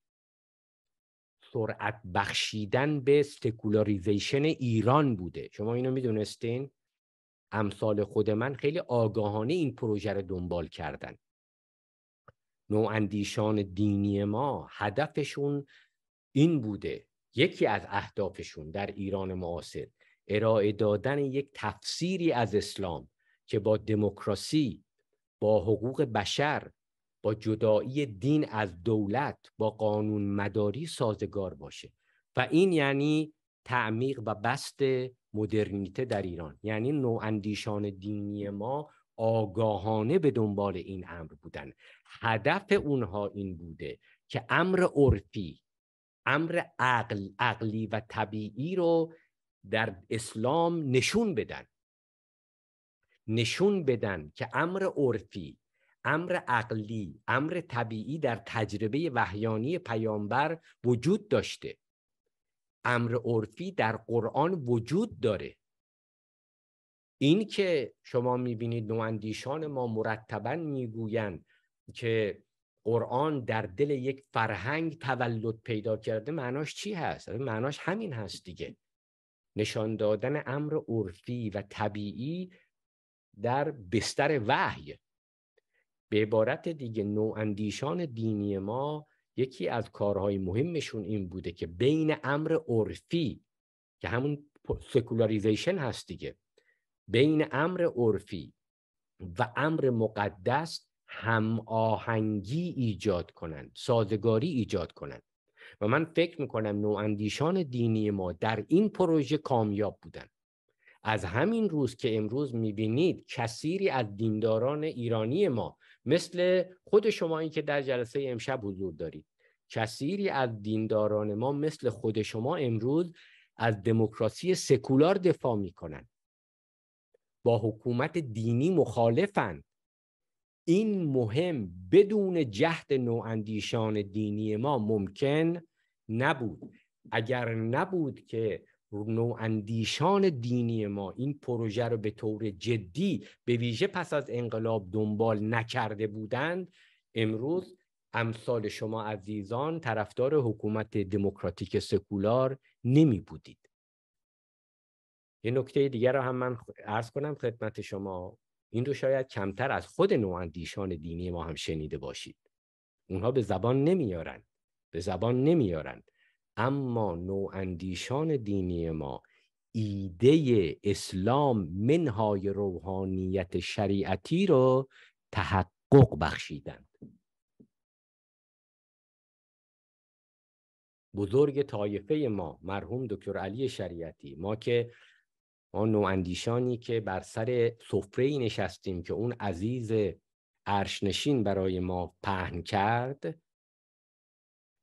A: سرعت بخشیدن به سکولاریزیشن ایران بوده شما اینو میدونستین امثال خود من خیلی آگاهانه این پروژه رو دنبال کردن نواندیشان دینی ما هدفشون این بوده یکی از اهدافشون در ایران معاصر ارائه دادن یک تفسیری از اسلام که با دموکراسی با حقوق بشر با جدایی دین از دولت با قانون مداری سازگار باشه و این یعنی تعمیق و بست مدرنیته در ایران یعنی نواندیشان دینی ما آگاهانه به دنبال این امر بودن هدف اونها این بوده که امر عرفی امر عقل عقلی و طبیعی رو در اسلام نشون بدن نشون بدن که امر عرفی امر عقلی امر طبیعی در تجربه وحیانی پیامبر وجود داشته امر عرفی در قرآن وجود داره این که شما میبینید نواندیشان ما مرتبا میگویند که قرآن در دل یک فرهنگ تولد پیدا کرده معناش چی هست؟ معناش همین هست دیگه نشان دادن امر عرفی و طبیعی در بستر وحی به عبارت دیگه اندیشان دینی ما یکی از کارهای مهمشون این بوده که بین امر عرفی که همون سکولاریزیشن هست دیگه بین امر عرفی و امر مقدس هم آهنگی ایجاد کنند سازگاری ایجاد کنند و من فکر میکنم نواندیشان دینی ما در این پروژه کامیاب بودن از همین روز که امروز میبینید کثیری از دینداران ایرانی ما مثل خود شما این که در جلسه امشب حضور دارید کثیری از دینداران ما مثل خود شما امروز از دموکراسی سکولار دفاع میکنند با حکومت دینی مخالفند این مهم بدون جهد نواندیشان دینی ما ممکن نبود اگر نبود که اندیشان دینی ما این پروژه رو به طور جدی به ویژه پس از انقلاب دنبال نکرده بودند امروز امثال شما عزیزان طرفدار حکومت دموکراتیک سکولار نمی بودید یه نکته دیگر رو هم من عرض کنم خدمت شما این رو شاید کمتر از خود نواندیشان دینی ما هم شنیده باشید اونها به زبان نمیارند به زبان نمیارند. اما نواندیشان دینی ما ایده اسلام منهای روحانیت شریعتی رو تحقق بخشیدند بزرگ طایفه ما مرحوم دکتر علی شریعتی ما که ما نواندیشانی که بر سر سفره نشستیم که اون عزیز عرشنشین برای ما پهن کرد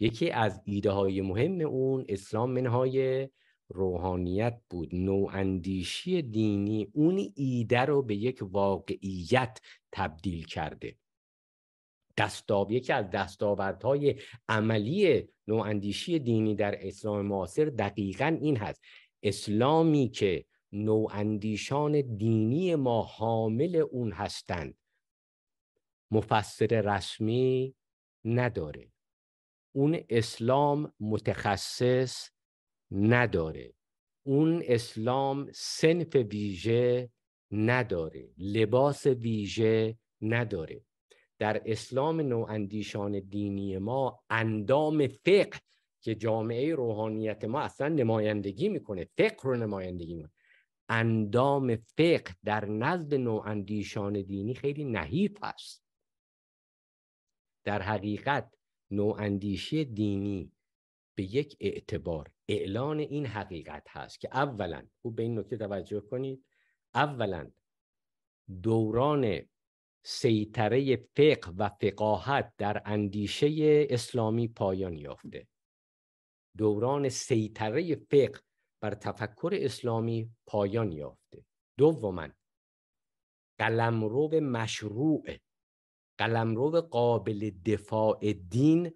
A: یکی از ایده های مهم اون اسلام منهای روحانیت بود نواندیشی دینی اون ایده رو به یک واقعیت تبدیل کرده دستاب یکی از دستاوردهای عملی نواندیشی دینی در اسلام معاصر دقیقا این هست اسلامی که نواندیشان دینی ما حامل اون هستند مفسر رسمی نداره اون اسلام متخصص نداره اون اسلام سنف ویژه نداره لباس ویژه نداره در اسلام نواندیشان دینی ما اندام فقه که جامعه روحانیت ما اصلا نمایندگی میکنه فقه رو نمایندگی میکنه اندام فقه در نزد نواندیشان دینی خیلی نحیف است در حقیقت نواندیشی دینی به یک اعتبار اعلان این حقیقت هست که اولا او به این نکته توجه کنید اولا دوران سیطره فقه و فقاهت در اندیشه اسلامی پایان یافته دوران سیطره فقه بر تفکر اسلامی پایان یافته دوما قلمرو مشروع قلمرو قابل دفاع دین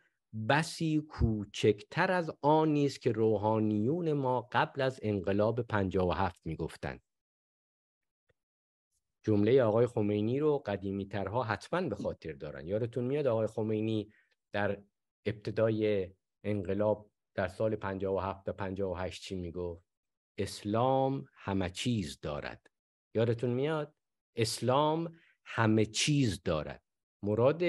A: بسی کوچکتر از آن است که روحانیون ما قبل از انقلاب 57 میگفتند جمله آقای خمینی رو قدیمی ترها حتما به خاطر دارن یادتون میاد آقای خمینی در ابتدای انقلاب در سال 57 تا 58 چی میگفت اسلام همه چیز دارد یادتون میاد اسلام همه چیز دارد مراد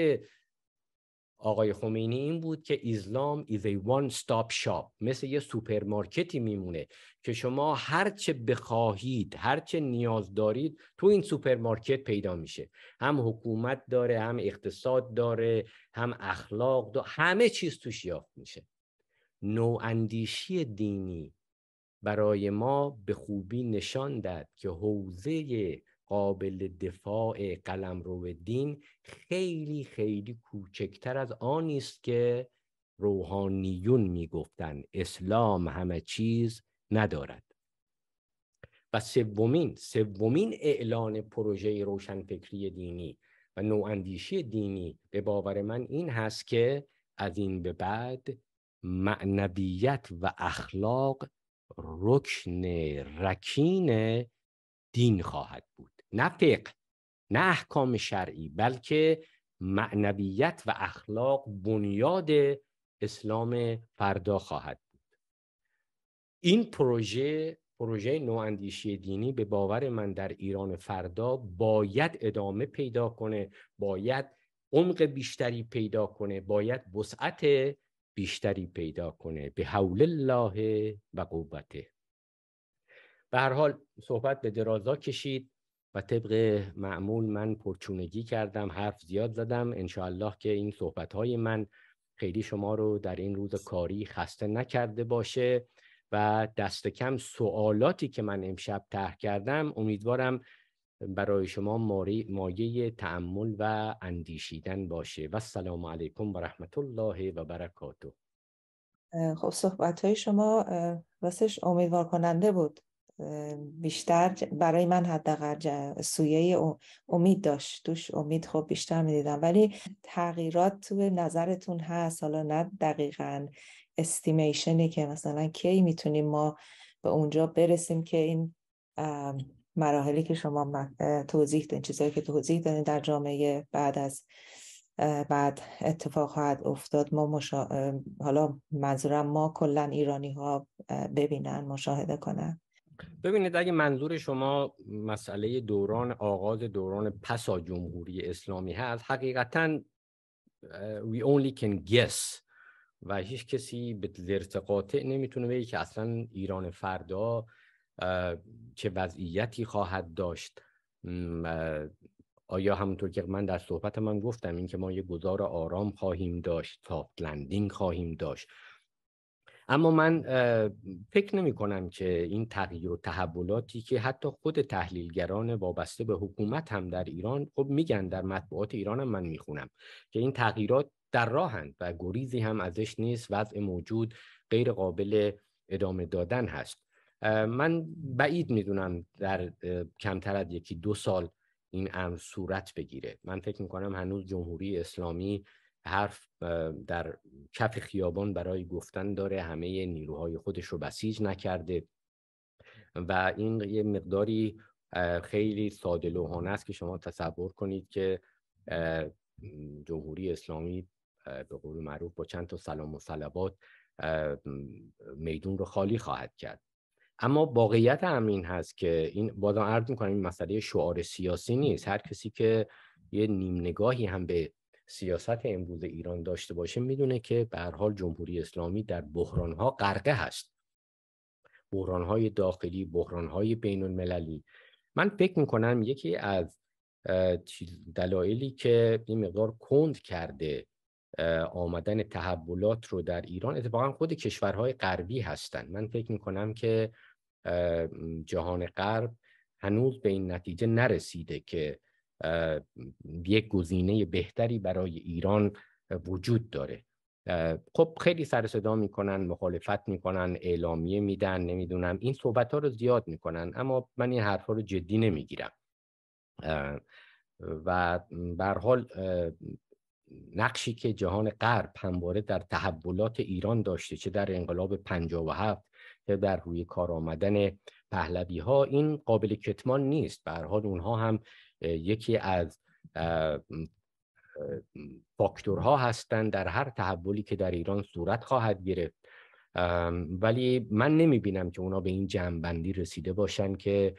A: آقای خمینی این بود که اسلام ایز a وان stop شاپ مثل یه سوپرمارکتی میمونه که شما هرچه بخواهید هر چه نیاز دارید تو این سوپرمارکت پیدا میشه هم حکومت داره هم اقتصاد داره هم اخلاق داره همه چیز توش یافت میشه اندیشی دینی برای ما به خوبی نشان داد که حوزه قابل دفاع رو دین خیلی خیلی کوچکتر از آنی است که روحانیون میگفتند اسلام همه چیز ندارد و سومین سومین اعلان پروژه روشنفکری دینی و نواندیشی دینی به باور من این هست که از این به بعد معنویت و اخلاق رکن رکین دین خواهد بود نه فقه نه احکام شرعی بلکه معنویت و اخلاق بنیاد اسلام فردا خواهد بود این پروژه پروژه نواندیشی دینی به باور من در ایران فردا باید ادامه پیدا کنه باید عمق بیشتری پیدا کنه باید وسعت بیشتری پیدا کنه به حول الله و قوته به هر حال صحبت به درازا کشید و طبق معمول من پرچونگی کردم حرف زیاد زدم الله که این صحبت های من خیلی شما رو در این روز کاری خسته نکرده باشه و دست کم سوالاتی که من امشب طرح کردم امیدوارم برای شما مایه تعمل و اندیشیدن باشه و السلام علیکم و رحمت الله و برکاته
B: خب صحبت های شما راستش امیدوار کننده بود بیشتر برای من حداقل سویه امید داشت توش امید خب بیشتر میدیدم ولی تغییرات تو نظرتون هست حالا نه دقیقا استیمیشنی که مثلا کی میتونیم ما به اونجا برسیم که این مراحلی که شما توضیح دادین چیزهایی که توضیح دادین در جامعه بعد از بعد اتفاق خواهد افتاد ما حالا منظورم ما کلا ایرانی ها ببینن مشاهده کنن
A: ببینید اگه منظور شما مسئله دوران آغاز دوران پسا جمهوری اسلامی هست حقیقتا we only can guess و هیچ کسی به قاطع نمیتونه بگه که اصلا ایران فردا چه وضعیتی خواهد داشت آیا همونطور که من در صحبت من گفتم اینکه ما یه گذار آرام خواهیم داشت تا لندینگ خواهیم داشت اما من فکر نمی کنم که این تغییر و تحولاتی که حتی خود تحلیلگران وابسته به حکومت هم در ایران خب میگن در مطبوعات ایران هم من میخونم که این تغییرات در راهند و گریزی هم ازش نیست وضع موجود غیر قابل ادامه دادن هست من بعید میدونم در کمتر از یکی دو سال این امر صورت بگیره من فکر میکنم هنوز جمهوری اسلامی حرف در کف خیابان برای گفتن داره همه نیروهای خودش رو بسیج نکرده و این یه مقداری خیلی ساده لوحانه است که شما تصور کنید که جمهوری اسلامی به قول معروف با چند تا سلام و سلبات میدون رو خالی خواهد کرد اما واقعیت هم هست که این بازم عرض میکنم این مسئله شعار سیاسی نیست هر کسی که یه نیم نگاهی هم به سیاست امروز ایران داشته باشه میدونه که به حال جمهوری اسلامی در ها غرقه هست های داخلی های بین المللی من فکر میکنم یکی از دلایلی که این مقدار کند کرده آمدن تحولات رو در ایران اتفاقا خود کشورهای غربی هستند من فکر میکنم که جهان غرب هنوز به این نتیجه نرسیده که یک گزینه بهتری برای ایران وجود داره خب خیلی سر صدا میکنن مخالفت میکنن اعلامیه میدن نمیدونم این صحبت ها رو زیاد میکنن اما من این حرفها رو جدی نمیگیرم و بر حال نقشی که جهان غرب همواره در تحولات ایران داشته چه در انقلاب 57 چه در روی کار آمدن پهلوی ها این قابل کتمان نیست به حال اونها هم یکی از فاکتورها هستند در هر تحولی که در ایران صورت خواهد گرفت ولی من نمی بینم که اونا به این جمعبندی رسیده باشن که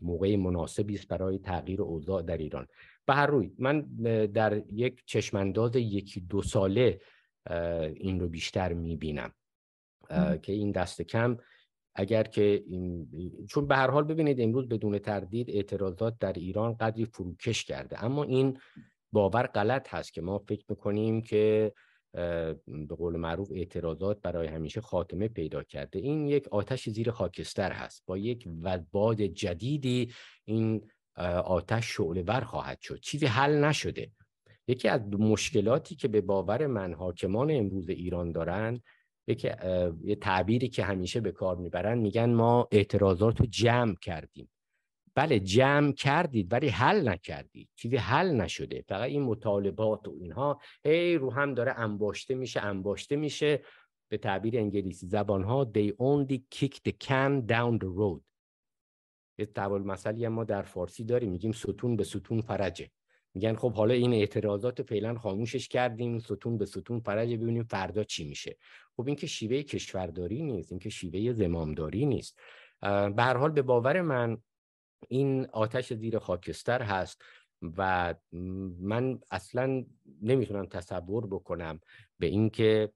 A: موقع مناسبی است برای تغییر اوضاع در ایران به هر روی من در یک چشمانداز یکی دو ساله این رو بیشتر می بینم که این دست کم اگر که این چون به هر حال ببینید امروز بدون تردید اعتراضات در ایران قدری فروکش کرده اما این باور غلط هست که ما فکر میکنیم که به قول معروف اعتراضات برای همیشه خاتمه پیدا کرده این یک آتش زیر خاکستر هست با یک باد جدیدی این آتش شعله ور خواهد شد چیزی حل نشده یکی از مشکلاتی که به باور من حاکمان امروز ایران دارند یه تعبیری که همیشه به کار میبرن میگن ما اعتراضات رو جمع کردیم بله جمع کردید ولی حل نکردید چیزی حل نشده فقط این مطالبات و اینها هی رو هم داره انباشته میشه انباشته میشه به تعبیر انگلیسی زبان ها they only kick the can down the road یه تعبیر مسئله ما در فارسی داریم میگیم ستون به ستون فرجه میگن خب حالا این اعتراضات فعلا خاموشش کردیم ستون به ستون فرج ببینیم فردا چی میشه خب این که شیوه کشورداری نیست این که شیوه زمامداری نیست به هر حال به باور من این آتش زیر خاکستر هست و من اصلا نمیتونم تصور بکنم به اینکه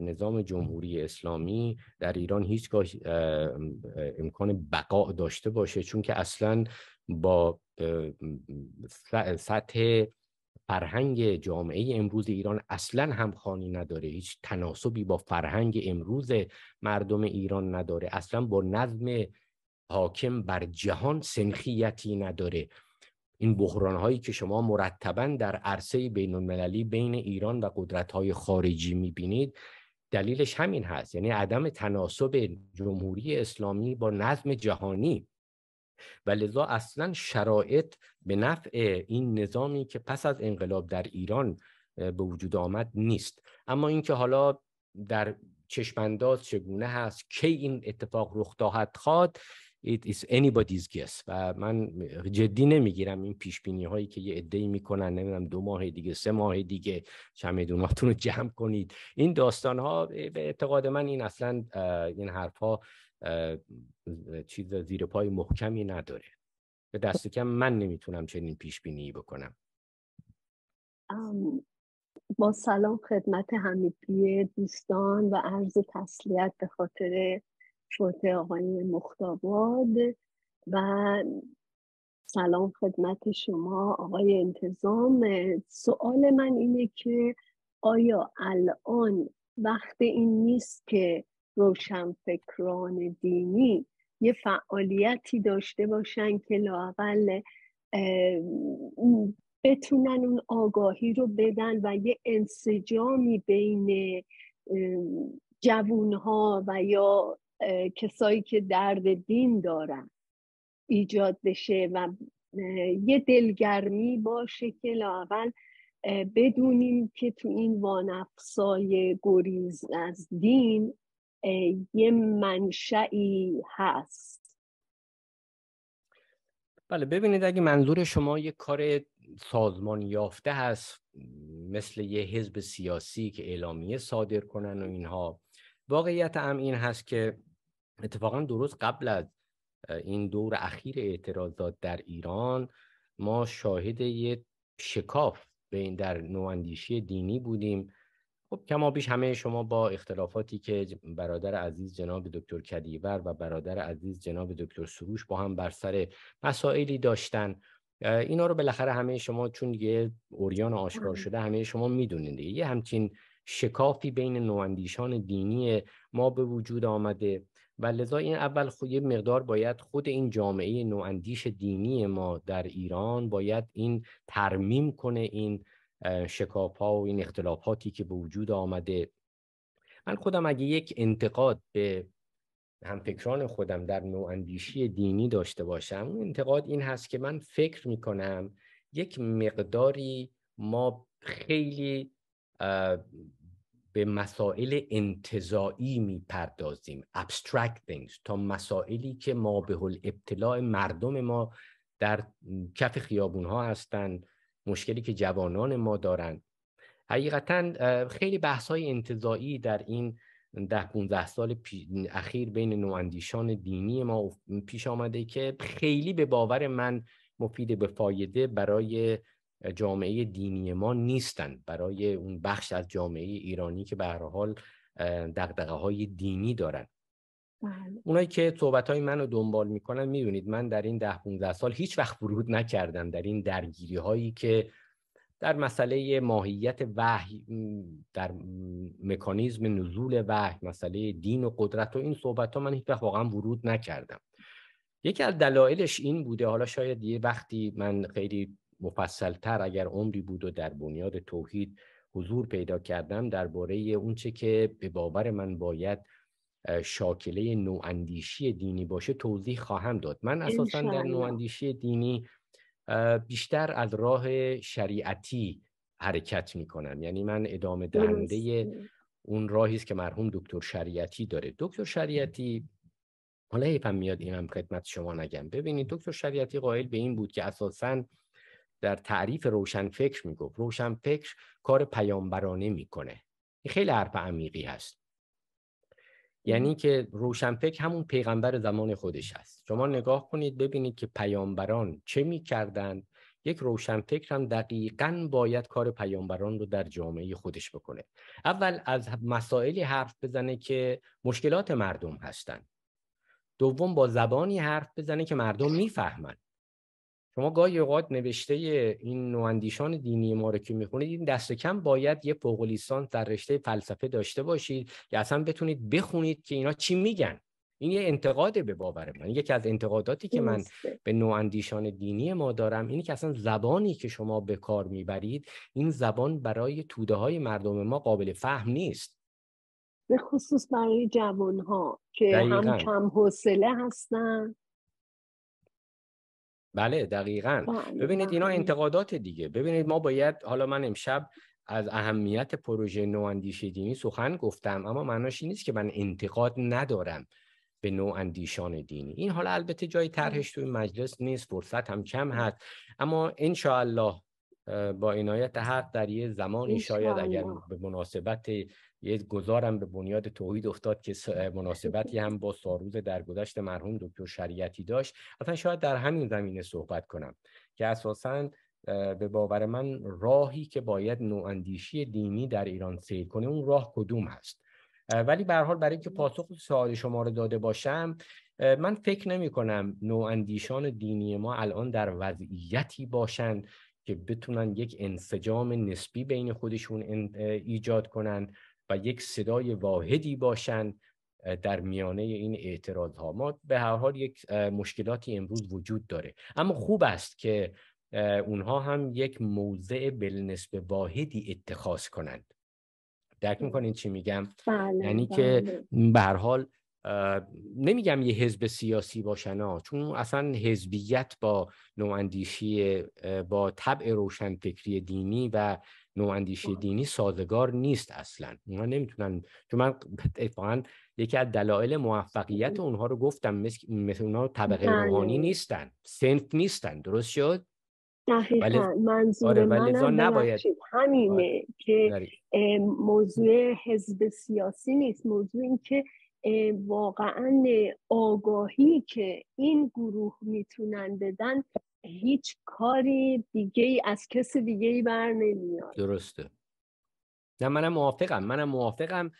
A: نظام جمهوری اسلامی در ایران هیچگاه امکان بقا داشته باشه چون که اصلا با سطح فرهنگ جامعه امروز ایران اصلا همخانی نداره هیچ تناسبی با فرهنگ امروز مردم ایران نداره اصلا با نظم حاکم بر جهان سنخیتی نداره این بحران هایی که شما مرتبا در عرصه بین المللی بین ایران و قدرت های خارجی میبینید دلیلش همین هست یعنی عدم تناسب جمهوری اسلامی با نظم جهانی و لذا اصلا شرایط به نفع این نظامی که پس از انقلاب در ایران به وجود آمد نیست اما اینکه حالا در چشمانداز چگونه هست کی این اتفاق رخ خواهد خواد it is anybody's guess و من جدی نمیگیرم این پیش بینی هایی که یه ادعی میکنن نمیدونم دو ماه دیگه سه ماه دیگه چمدوناتون رو جمع کنید این داستان ها به اعتقاد من این اصلا این حرف ها چیز زیر پای محکمی نداره به دست کم من نمیتونم چنین پیش بینی بکنم
C: با سلام خدمت همگی دوستان و عرض تسلیت به خاطر فوت آقای مختاباد و سلام خدمت شما آقای انتظام سوال من اینه که آیا الان وقت این نیست که روشنفکران دینی یه فعالیتی داشته باشن که لاقل بتونن اون آگاهی رو بدن و یه انسجامی بین جوونها و یا کسایی که درد دین دارن ایجاد بشه و یه دلگرمی باشه که لاقل بدونیم که تو این وانفسای گریز از دین یه منشعی هست
A: بله ببینید اگه منظور شما یه کار سازمان یافته هست مثل یه حزب سیاسی که اعلامیه صادر کنن و اینها واقعیت هم این هست که اتفاقا درست قبل از این دور اخیر اعتراضات در ایران ما شاهد یه شکاف بین در نواندیشی دینی بودیم خب کما بیش همه شما با اختلافاتی که برادر عزیز جناب دکتر کدیور و برادر عزیز جناب دکتر سروش با هم بر سر مسائلی داشتن اینا رو بالاخره همه شما چون یه اوریان آشکار شده همه شما میدونید یه همچین شکافی بین نواندیشان دینی ما به وجود آمده و لذا این اول خود یه مقدار باید خود این جامعه نواندیش دینی ما در ایران باید این ترمیم کنه این شکاپ ها و این اختلافاتی که به وجود آمده من خودم اگه یک انتقاد به همفکران خودم در نواندیشی دینی داشته باشم اون انتقاد این هست که من فکر کنم یک مقداری ما خیلی به مسائل انتظایی میپردازیم abstract things تا مسائلی که ما به ابتلاع مردم ما در کف خیابون ها هستند مشکلی که جوانان ما دارند حقیقتا خیلی بحث های انتظایی در این ده 15 سال اخیر بین نواندیشان دینی ما پیش آمده که خیلی به باور من مفید به فایده برای جامعه دینی ما نیستند برای اون بخش از جامعه ایرانی که به هر حال های دینی دارند بله. اونایی که صحبت های منو دنبال میکنن میدونید من در این ده 15 سال هیچ وقت ورود نکردم در این درگیری هایی که در مسئله ماهیت وحی در مکانیزم نزول وحی مسئله دین و قدرت و این صحبت ها من هیچ وقت واقعا ورود نکردم یکی از دلایلش این بوده حالا شاید یه وقتی من خیلی مفصلتر اگر عمری بود و در بنیاد توحید حضور پیدا کردم درباره اونچه که به باور من باید شاکله نواندیشی دینی باشه توضیح خواهم داد من اساسا در نواندیشی دینی بیشتر از راه شریعتی حرکت میکنم یعنی من ادامه دهنده اون راهی است که مرحوم دکتر شریعتی داره دکتر شریعتی حالا حیفم میاد اینم خدمت شما نگم ببینید دکتر شریعتی قائل به این بود که اساسا در تعریف روشن گفت میگفت فکر کار پیامبرانه میکنه این خیلی حرف عمیقی هست یعنی که روشنفکر همون پیغمبر زمان خودش هست شما نگاه کنید ببینید که پیامبران چه میکردند یک روشنفکر هم دقیقا باید کار پیامبران رو در جامعه خودش بکنه اول از مسائلی حرف بزنه که مشکلات مردم هستند دوم با زبانی حرف بزنه که مردم میفهمند شما گاهی اوقات نوشته این نواندیشان دینی ما رو که میخونید این دست کم باید یه فوق در رشته فلسفه داشته باشید یا اصلا بتونید بخونید که اینا چی میگن این یه انتقاد به باور من یکی از انتقاداتی که من به نواندیشان دینی ما دارم اینی که اصلا زبانی که شما به کار میبرید این زبان برای توده های مردم ما قابل فهم نیست
C: به خصوص برای جوان ها که هم کم حوصله هستن
A: بله دقیقا ببینید اینا انتقادات دیگه ببینید ما باید حالا من امشب از اهمیت پروژه نواندیشه دینی سخن گفتم اما معناش این نیست که من انتقاد ندارم به نواندیشان دینی این حالا البته جای طرحش توی مجلس نیست فرصت هم کم هست اما الله با عنایت حق در یه زمانی شاید اگر به مناسبت یه گذارم به بنیاد توحید افتاد که مناسبتی هم با ساروز درگذشت مرحوم دکتر شریعتی داشت اصلا شاید در همین زمینه صحبت کنم که اساسا به باور من راهی که باید نواندیشی دینی در ایران سیر کنه اون راه کدوم هست ولی به حال برای اینکه پاسخ سوال شما رو داده باشم من فکر نمی کنم نواندیشان دینی ما الان در وضعیتی باشند که بتونن یک انسجام نسبی بین خودشون ایجاد کنن یک صدای واحدی باشند در میانه این اعتراض ها ما به هر حال یک مشکلاتی امروز وجود داره اما خوب است که اونها هم یک موضع بلنسب واحدی اتخاذ کنند درک بله. میکنین چی میگم
C: بله، یعنی که
A: بله. به هر حال نمیگم یه حزب سیاسی باشن ها چون اصلا حزبیت با نواندیشی با طبع فکری دینی و اندیشه دینی سازگار نیست اصلا اونها نمیتونن چون من اتفاقا یکی از دلایل موفقیت اونها رو گفتم مثل, مثل اونها طبقه روحانی بله. نیستن سنف نیستن درست شد
C: ولی منظور آره نباید همینه آره. که موضوع حزب سیاسی نیست موضوع این که واقعا آگاهی که این گروه میتونن بدن هیچ کاری دیگه ای از کسی دیگه ای بر نمیاد
A: درسته نه منم موافقم منم موافقم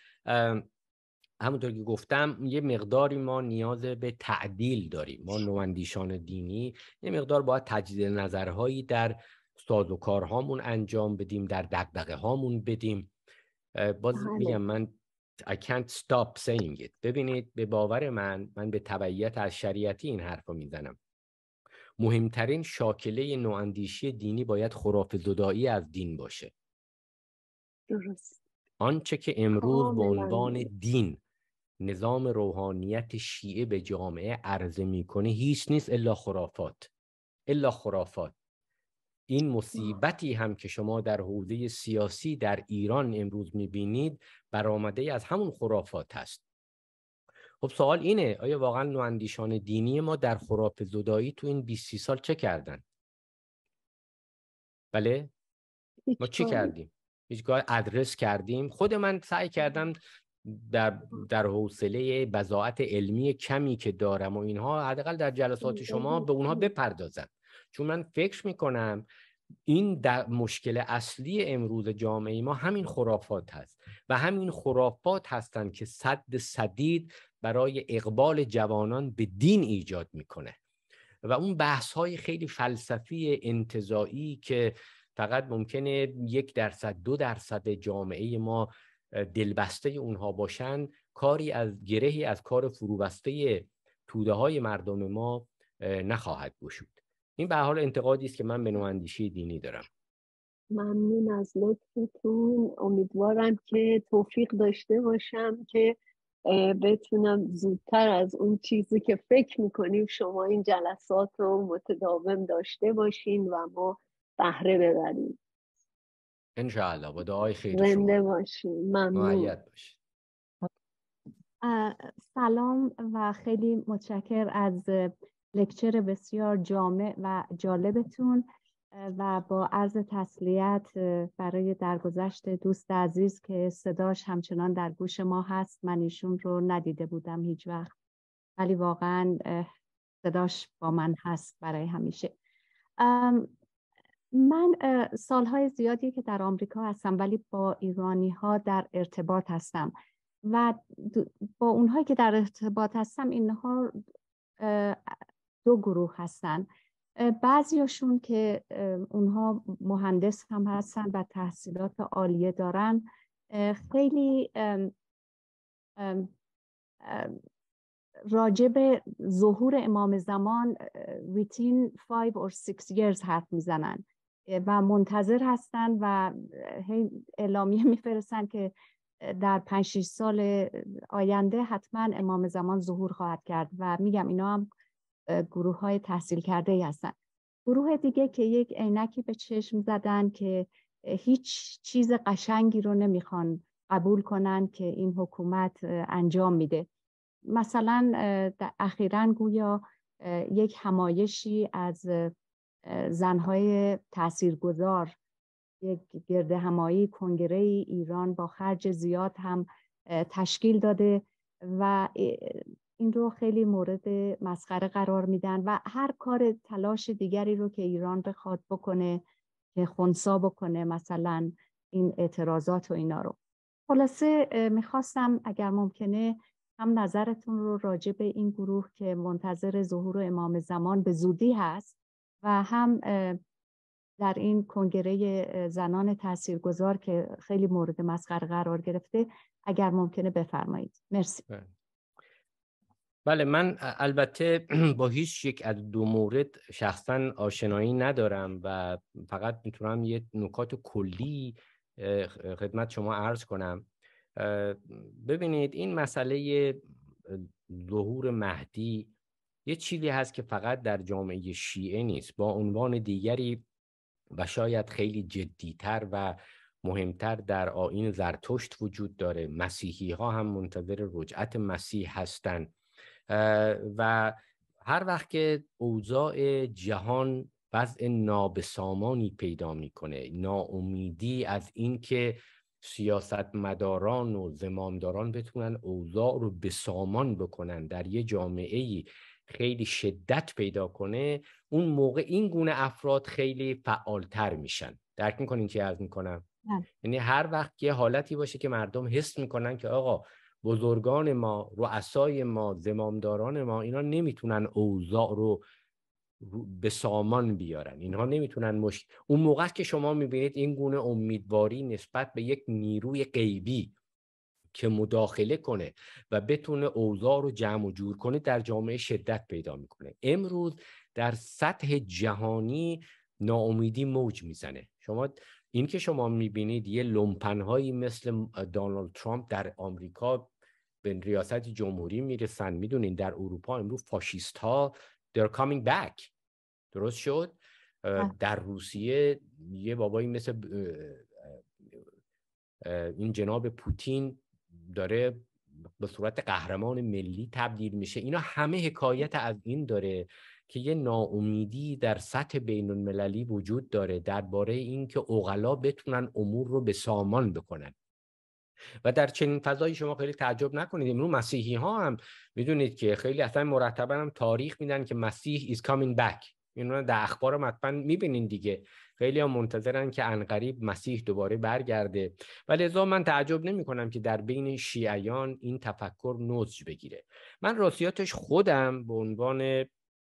A: همونطور که گفتم یه مقداری ما نیاز به تعدیل داریم ما نواندیشان دینی یه مقدار باید تجدید نظرهایی در ساز و کارهامون انجام بدیم در دقدقه هامون بدیم باز بله. میگم من I can't stop saying it ببینید به باور من من به تبعیت از شریعتی این حرف رو میزنم مهمترین شاکله نواندیشی دینی باید خراف زدایی از دین باشه درست آنچه که امروز به عنوان دین نظام روحانیت شیعه به جامعه عرضه میکنه هیچ نیست الا خرافات الا خرافات این مصیبتی هم که شما در حوزه سیاسی در ایران امروز میبینید برآمده از همون خرافات هست خب سوال اینه آیا واقعا نواندیشان دینی ما در خراف زدایی تو این 20 سال چه کردن بله ما چی کردیم هیچگاه ادرس کردیم خود من سعی کردم در در حوصله بزاعت علمی کمی که دارم و اینها حداقل در جلسات شما به اونها بپردازم چون من فکر میکنم این در مشکل اصلی امروز جامعه ما همین خرافات هست و همین خرافات هستند که صد صدید برای اقبال جوانان به دین ایجاد میکنه و اون بحث های خیلی فلسفی انتظایی که فقط ممکنه یک درصد دو درصد جامعه ما دلبسته اونها باشن کاری از گرهی از کار فروبسته توده های مردم ما نخواهد گشود این به حال انتقادی است که من به نواندیشی دینی دارم
C: ممنون از لطفتون امیدوارم که توفیق داشته باشم که بتونم زودتر از اون چیزی که فکر میکنیم شما این جلسات رو متداوم داشته باشین و ما بهره ببریم
A: انشاءالله با دعای خیلی شما زنده
C: باشین ممنون
B: سلام و خیلی متشکر از لکچر بسیار جامع و جالبتون و با عرض تسلیت برای درگذشت دوست عزیز که صداش همچنان در گوش ما هست من ایشون رو ندیده بودم هیچ وقت ولی واقعا صداش با من هست برای همیشه من سالهای زیادی که در آمریکا هستم ولی با ایرانی ها در ارتباط هستم و با اونهایی که در ارتباط هستم اینها دو گروه هستن بعضیاشون که اونها مهندس هم هستن و تحصیلات عالیه دارن خیلی راجع به ظهور امام زمان within five or 6 years حرف میزنن و منتظر هستن و هی اعلامیه میفرستن که در 5-6 سال آینده حتما امام زمان ظهور خواهد کرد و میگم اینا هم گروه های تحصیل کرده ای هستن گروه دیگه که یک عینکی به چشم زدن که هیچ چیز قشنگی رو نمیخوان قبول کنن که این حکومت انجام میده مثلا اخیرا گویا یک همایشی از زنهای تاثیرگذار یک گرد همایی کنگره ای ایران با خرج زیاد هم تشکیل داده و این رو خیلی مورد مسخره قرار میدن و هر کار تلاش دیگری رو که ایران بخواد بکنه که خونسا بکنه مثلا این اعتراضات و اینا رو خلاصه میخواستم اگر ممکنه هم نظرتون رو راجع به این گروه که منتظر ظهور امام زمان به زودی هست و هم در این کنگره زنان گذار که خیلی مورد مسخره قرار گرفته اگر ممکنه بفرمایید مرسی
A: بله. بله من البته با هیچ یک از دو مورد شخصا آشنایی ندارم و فقط میتونم یه نکات کلی خدمت شما عرض کنم ببینید این مسئله ظهور مهدی یه چیزی هست که فقط در جامعه شیعه نیست با عنوان دیگری و شاید خیلی جدیتر و مهمتر در آین زرتشت وجود داره مسیحی ها هم منتظر رجعت مسیح هستند و هر وقت که اوضاع جهان وضع نابسامانی پیدا میکنه ناامیدی از اینکه سیاستمداران و زمامداران بتونن اوضاع رو به سامان بکنن در یه جامعه ای خیلی شدت پیدا کنه اون موقع این گونه افراد خیلی فعالتر میشن درک میکنین چی از میکنم بله. یعنی هر وقت یه حالتی باشه که مردم حس میکنن که آقا بزرگان ما رؤسای ما زمامداران ما اینا نمیتونن اوضاع رو به سامان بیارن اینها نمیتونن مش اون موقع که شما میبینید این گونه امیدواری نسبت به یک نیروی غیبی که مداخله کنه و بتونه اوضاع رو جمع و جور کنه در جامعه شدت پیدا میکنه امروز در سطح جهانی ناامیدی موج میزنه شما این که شما میبینید یه لومپنهایی مثل دانالد ترامپ در آمریکا به ریاست جمهوری میرسن میدونین در اروپا امروز فاشیست ها they're coming back درست شد بله. در روسیه یه بابایی مثل این جناب پوتین داره به صورت قهرمان ملی تبدیل میشه اینا همه حکایت از این داره که یه ناامیدی در سطح بین المللی وجود داره درباره اینکه اوغلا بتونن امور رو به سامان بکنن و در چنین فضایی شما خیلی تعجب نکنید امرو مسیحی ها هم میدونید که خیلی اصلا مرتبا هم تاریخ میدن که مسیح is coming back رو در اخبار مطبعا میبینین دیگه خیلی هم منتظرن که انقریب مسیح دوباره برگرده و لذا من تعجب نمی کنم که در بین شیعیان این تفکر نزج بگیره من راستیاتش خودم به عنوان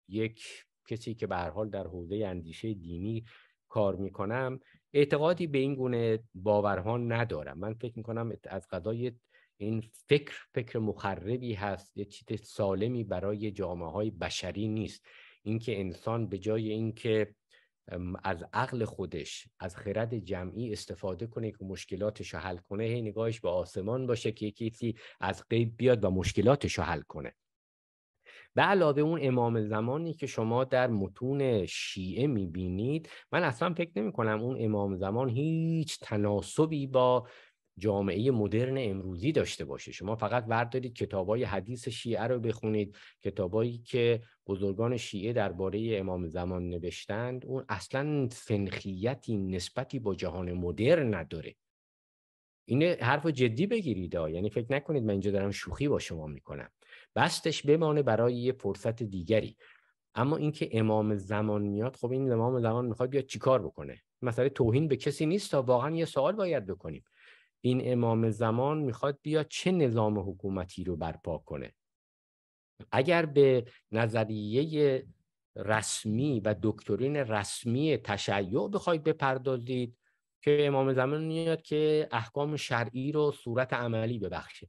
A: یک کسی که به حال در حوزه اندیشه دینی کار میکنم اعتقادی به این گونه باورها ندارم من فکر میکنم از قضای این فکر فکر مخربی هست یه چیز سالمی برای جامعه های بشری نیست اینکه انسان به جای اینکه از عقل خودش از خرد جمعی استفاده کنه که مشکلاتش رو حل کنه هی نگاهش به آسمان باشه که یکی از قیب بیاد و مشکلاتش رو حل کنه به علاوه اون امام زمانی که شما در متون شیعه میبینید من اصلا فکر نمی کنم اون امام زمان هیچ تناسبی با جامعه مدرن امروزی داشته باشه شما فقط کتاب کتابای حدیث شیعه رو بخونید کتابایی که بزرگان شیعه درباره امام زمان نوشتند اون اصلا فنخیتی نسبتی با جهان مدرن نداره این حرف جدی بگیرید یعنی فکر نکنید من اینجا دارم شوخی با شما میکنم بستش بمانه برای یه فرصت دیگری اما اینکه امام زمان میاد خب این امام زمان میخواد بیاد چیکار بکنه مثلا توهین به کسی نیست تا واقعا یه سوال باید بکنیم این امام زمان میخواد بیاد چه نظام حکومتی رو برپا کنه اگر به نظریه رسمی و دکترین رسمی تشیع بخواید بپردازید که امام زمان میاد که احکام شرعی رو صورت عملی ببخشه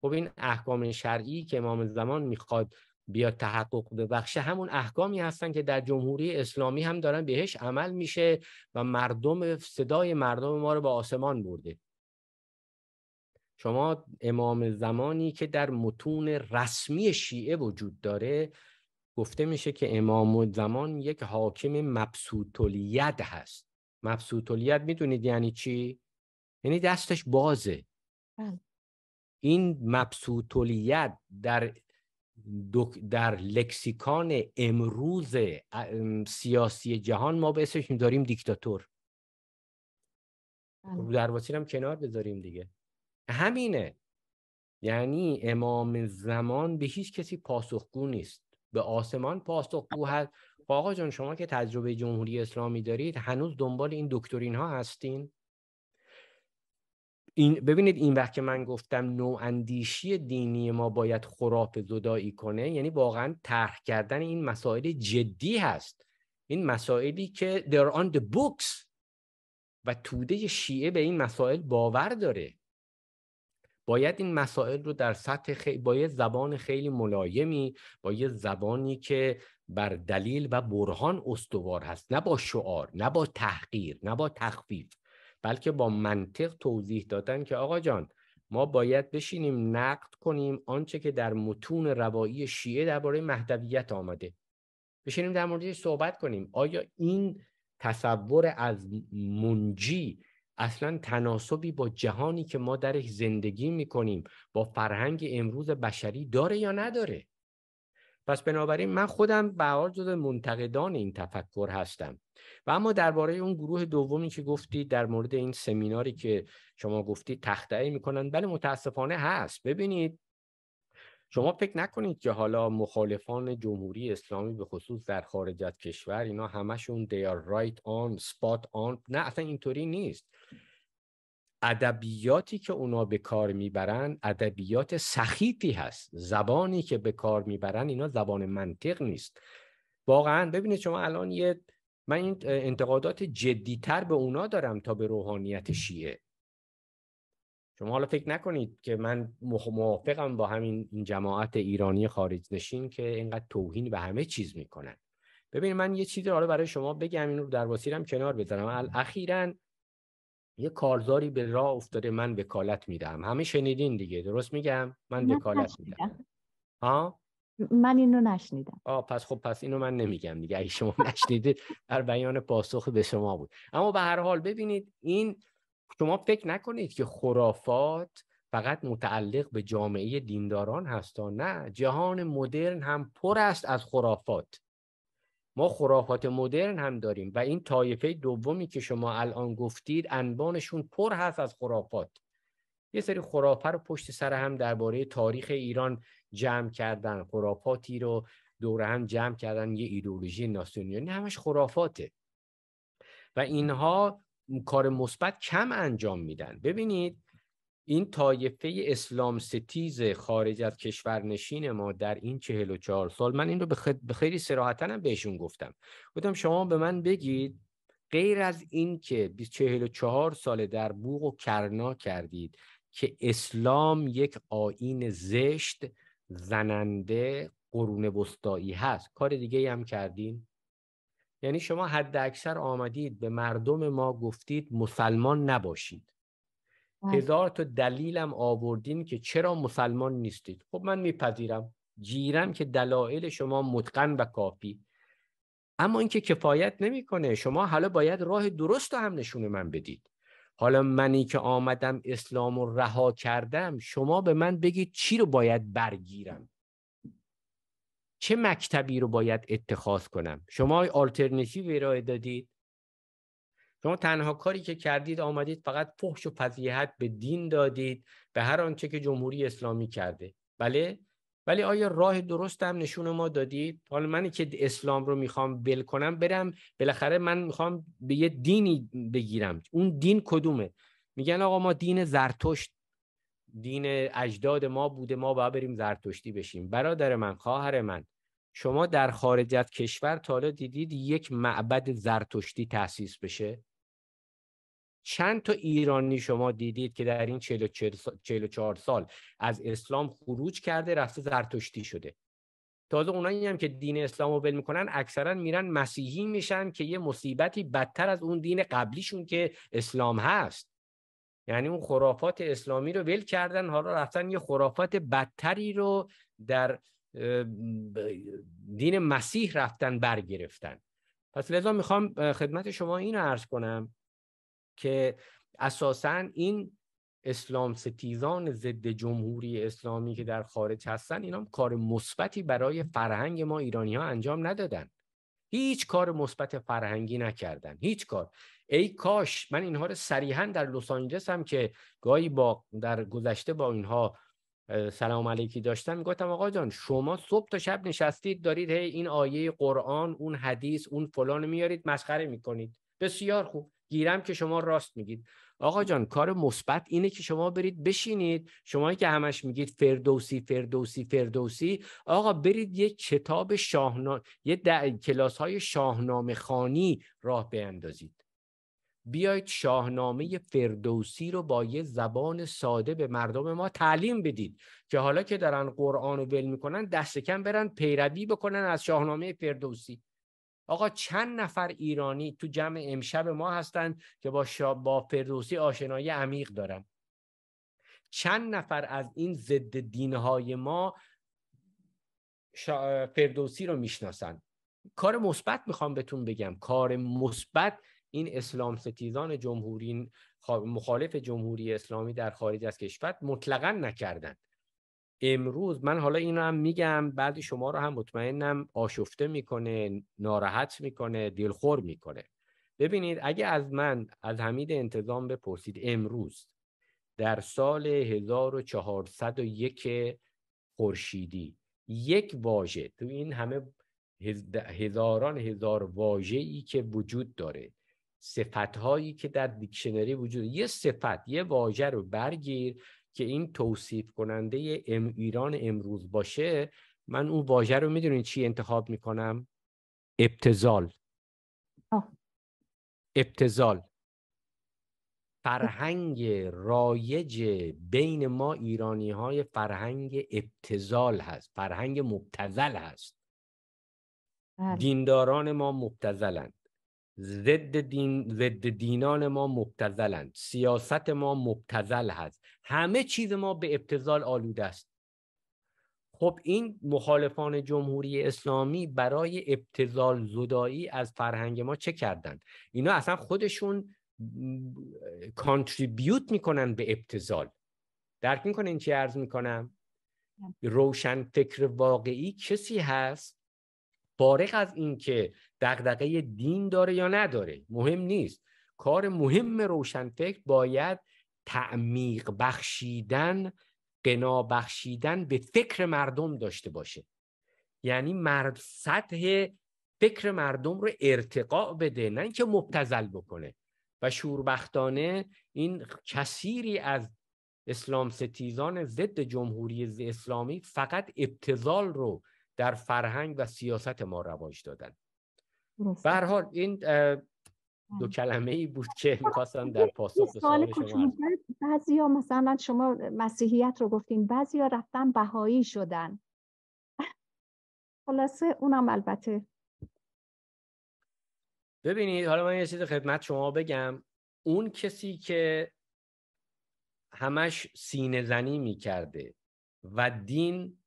A: خب این احکام شرعی که امام زمان میخواد بیا تحقق ببخشه همون احکامی هستن که در جمهوری اسلامی هم دارن بهش عمل میشه و مردم صدای مردم ما رو به آسمان برده شما امام زمانی که در متون رسمی شیعه وجود داره گفته میشه که امام زمان یک حاکم مبسوطلیت هست مبسوطلیت میدونید یعنی چی؟ یعنی دستش بازه بله. این مبسوطولیت در در لکسیکان امروز سیاسی جهان ما به اسمش داریم دیکتاتور بله. خب رو هم کنار بذاریم دیگه همینه یعنی امام زمان به هیچ کسی پاسخگو نیست به آسمان پاسخگو هست خب آقا جان شما که تجربه جمهوری اسلامی دارید هنوز دنبال این دکترین ها هستین این ببینید این وقت که من گفتم اندیشی دینی ما باید خراف زدایی کنه یعنی واقعا طرح کردن این مسائل جدی هست این مسائلی که در آن the books و توده شیعه به این مسائل باور داره باید این مسائل رو در سطح خی... با یه زبان خیلی ملایمی با یه زبانی که بر دلیل و برهان استوار هست نه با شعار نه با تحقیر نه با تخفیف بلکه با منطق توضیح دادن که آقا جان ما باید بشینیم نقد کنیم آنچه که در متون روایی شیعه درباره مهدویت آمده بشینیم در موردش صحبت کنیم آیا این تصور از منجی اصلا تناسبی با جهانی که ما درش زندگی میکنیم با فرهنگ امروز بشری داره یا نداره پس بنابراین من خودم به حال جز منتقدان این تفکر هستم و اما درباره اون گروه دومی که گفتی در مورد این سمیناری که شما گفتی تخته میکنن بله متاسفانه هست ببینید شما فکر نکنید که حالا مخالفان جمهوری اسلامی به خصوص در خارج از کشور اینا همشون they are آن on spot نه اصلا اینطوری نیست ادبیاتی که اونا به کار میبرن ادبیات سخیفی هست زبانی که به کار میبرن اینا زبان منطق نیست واقعا ببینید شما الان یه من این انتقادات جدیتر به اونا دارم تا به روحانیت شیعه شما حالا فکر نکنید که من موافقم با همین جماعت ایرانی خارج نشین که اینقدر توهین به همه چیز میکنن ببینید من یه چیزی حالا برای شما بگم این رو در هم کنار بذارم اخیرا یه کارزاری به راه افتاده من وکالت میدم همه شنیدین دیگه درست میگم من وکالت میدم ها
B: من اینو نشنیدم
A: آه پس خب پس اینو من نمیگم دیگه اگه شما نشنیدید در بیان پاسخ به شما بود اما به هر حال ببینید این شما فکر نکنید که خرافات فقط متعلق به جامعه دینداران هست نه جهان مدرن هم پر است از خرافات ما خرافات مدرن هم داریم و این طایفه دومی که شما الان گفتید انبانشون پر هست از خرافات یه سری خرافه رو پشت سر هم درباره تاریخ ایران جمع کردن خرافاتی رو دور هم جمع کردن یه ایدولوژی ناسیونالی همش خرافاته و اینها کار مثبت کم انجام میدن ببینید این طایفه اسلام ستیز خارج از کشور نشین ما در این چهل و چهار سال من این رو به خیلی سراحتا هم بهشون گفتم گفتم شما به من بگید غیر از این که چهل و چهار ساله در بوغ و کرنا کردید که اسلام یک آین زشت زننده قرون بستایی هست کار دیگه هم کردین یعنی شما حد اکثر آمدید به مردم ما گفتید مسلمان نباشید هزار تا دلیلم آوردین که چرا مسلمان نیستید خب من میپذیرم جیرم که دلایل شما متقن و کافی اما اینکه کفایت نمیکنه شما حالا باید راه درست هم نشون من بدید حالا منی که آمدم اسلام رو رها کردم شما به من بگید چی رو باید برگیرم چه مکتبی رو باید اتخاذ کنم شما آلترنتیو ارائه دادید شما تنها کاری که کردید آمدید فقط فحش و فضیحت به دین دادید به هر آنچه که جمهوری اسلامی کرده بله ولی آیا راه درست هم نشون ما دادید حالا من که اسلام رو میخوام بل کنم برم بالاخره من میخوام به یه دینی بگیرم اون دین کدومه میگن آقا ما دین زرتشت دین اجداد ما بوده ما باید بریم زرتشتی بشیم برادر من خواهر من شما در خارج از کشور تا دیدید یک معبد زرتشتی تأسیس بشه چند تا ایرانی شما دیدید که در این 44 سال از اسلام خروج کرده رفته زرتشتی شده تازه اونایی هم که دین اسلام رو ول میکنن اکثرا میرن مسیحی میشن که یه مصیبتی بدتر از اون دین قبلیشون که اسلام هست یعنی اون خرافات اسلامی رو ول کردن حالا رفتن یه خرافات بدتری رو در دین مسیح رفتن برگرفتن پس لذا میخوام خدمت شما این عرض کنم که اساسا این اسلام ستیزان ضد جمهوری اسلامی که در خارج هستن اینا کار مثبتی برای فرهنگ ما ایرانی ها انجام ندادن هیچ کار مثبت فرهنگی نکردن هیچ کار ای کاش من اینها رو صریحا در لس آنجلس هم که گاهی با در گذشته با اینها سلام علیکی داشتم میگفتم آقا جان شما صبح تا شب نشستید دارید هی این آیه قرآن اون حدیث اون فلان میارید مسخره میکنید بسیار خوب گیرم که شما راست میگید آقا جان کار مثبت اینه که شما برید بشینید شما که همش میگید فردوسی فردوسی فردوسی آقا برید یک کتاب شاهنامه یه کلاس های شاهنامه خانی راه بیندازید بیایید شاهنامه فردوسی رو با یه زبان ساده به مردم ما تعلیم بدید که حالا که دارن قرآن رو ول میکنن دست کم برن پیروی بکنن از شاهنامه فردوسی آقا چند نفر ایرانی تو جمع امشب ما هستند که با با فردوسی آشنایی عمیق دارن چند نفر از این ضد دینهای ما فردوسی رو میشناسن کار مثبت میخوام بهتون بگم کار مثبت این اسلام ستیزان جمهوری مخالف جمهوری اسلامی در خارج از کشور مطلقا نکردند امروز من حالا اینو هم میگم بعد شما رو هم مطمئنم آشفته میکنه ناراحت میکنه دلخور میکنه ببینید اگه از من از حمید انتظام بپرسید امروز در سال 1401 خورشیدی یک واژه تو این همه هزاران هزار واژه ای که وجود داره صفت هایی که در دیکشنری وجود یه صفت یه واژه رو برگیر که این توصیف کننده ام ایران امروز باشه من اون واژه رو میدونین چی انتخاب میکنم ابتزال ابتزال خب. فرهنگ رایج بین ما ایرانی های فرهنگ ابتزال هست فرهنگ مبتزل هست بله. دینداران ما مبتزلند ضد دین ضد دینان ما مبتزلند سیاست ما مبتزل هست همه چیز ما به ابتزال آلوده است خب این مخالفان جمهوری اسلامی برای ابتزال زدایی از فرهنگ ما چه کردند اینا اصلا خودشون کانتریبیوت میکنن به ابتزال درک میکنین چی ارز میکنم روشن فکر واقعی کسی هست فارغ از اینکه دغدغه دین داره یا نداره مهم نیست کار مهم روشن فکر باید تعمیق بخشیدن قنا بخشیدن به فکر مردم داشته باشه یعنی مرد سطح فکر مردم رو ارتقا بده نه اینکه مبتزل بکنه و شوربختانه این کثیری از اسلام ستیزان ضد جمهوری اسلامی فقط ابتزال رو در فرهنگ و سیاست ما رواج دادن به حال این دو کلمه ای بود که میخواستم در پاسخ سوال شما
B: ها مثلا شما مسیحیت رو گفتین ها رفتن بهایی شدن خلاصه اونم البته
A: ببینید حالا من یه چیز خدمت شما بگم اون کسی که همش سینه زنی می کرده و دین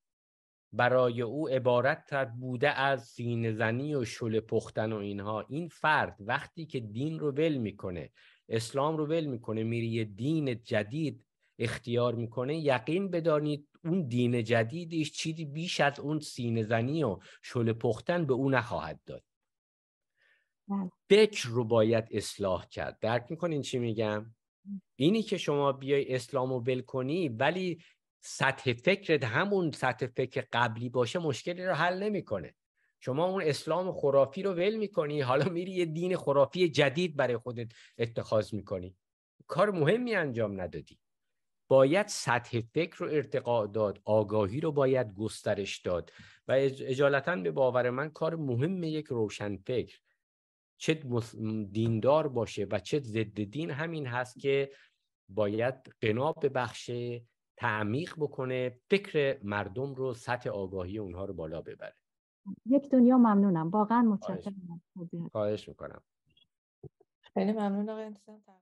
A: برای او عبارت بوده از سینه زنی و شل پختن و اینها این فرد وقتی که دین رو ول میکنه اسلام رو ول میکنه میری یه دین جدید اختیار میکنه یقین بدانید اون دین جدیدش چیزی بیش از اون سینه زنی و شل پختن به اون نخواهد داد بله. فکر رو باید اصلاح کرد درک میکنین چی میگم اینی که شما بیای اسلام رو ول کنی ولی سطح فکرت همون سطح فکر قبلی باشه مشکلی رو حل نمیکنه شما اون اسلام خرافی رو ول میکنی حالا میری یه دین خرافی جدید برای خودت اتخاذ میکنی کار مهمی انجام ندادی باید سطح فکر رو ارتقا داد آگاهی رو باید گسترش داد و اجالتا به باور من کار مهم یک روشنفکر چه دیندار باشه و چه ضد دین همین هست که باید قنا بخشه تعمیق بکنه فکر مردم رو سطح آگاهی اونها رو بالا ببره
B: یک دنیا ممنونم واقعا متشکرم
A: خواهش میکنم
B: خیلی ممنون آقای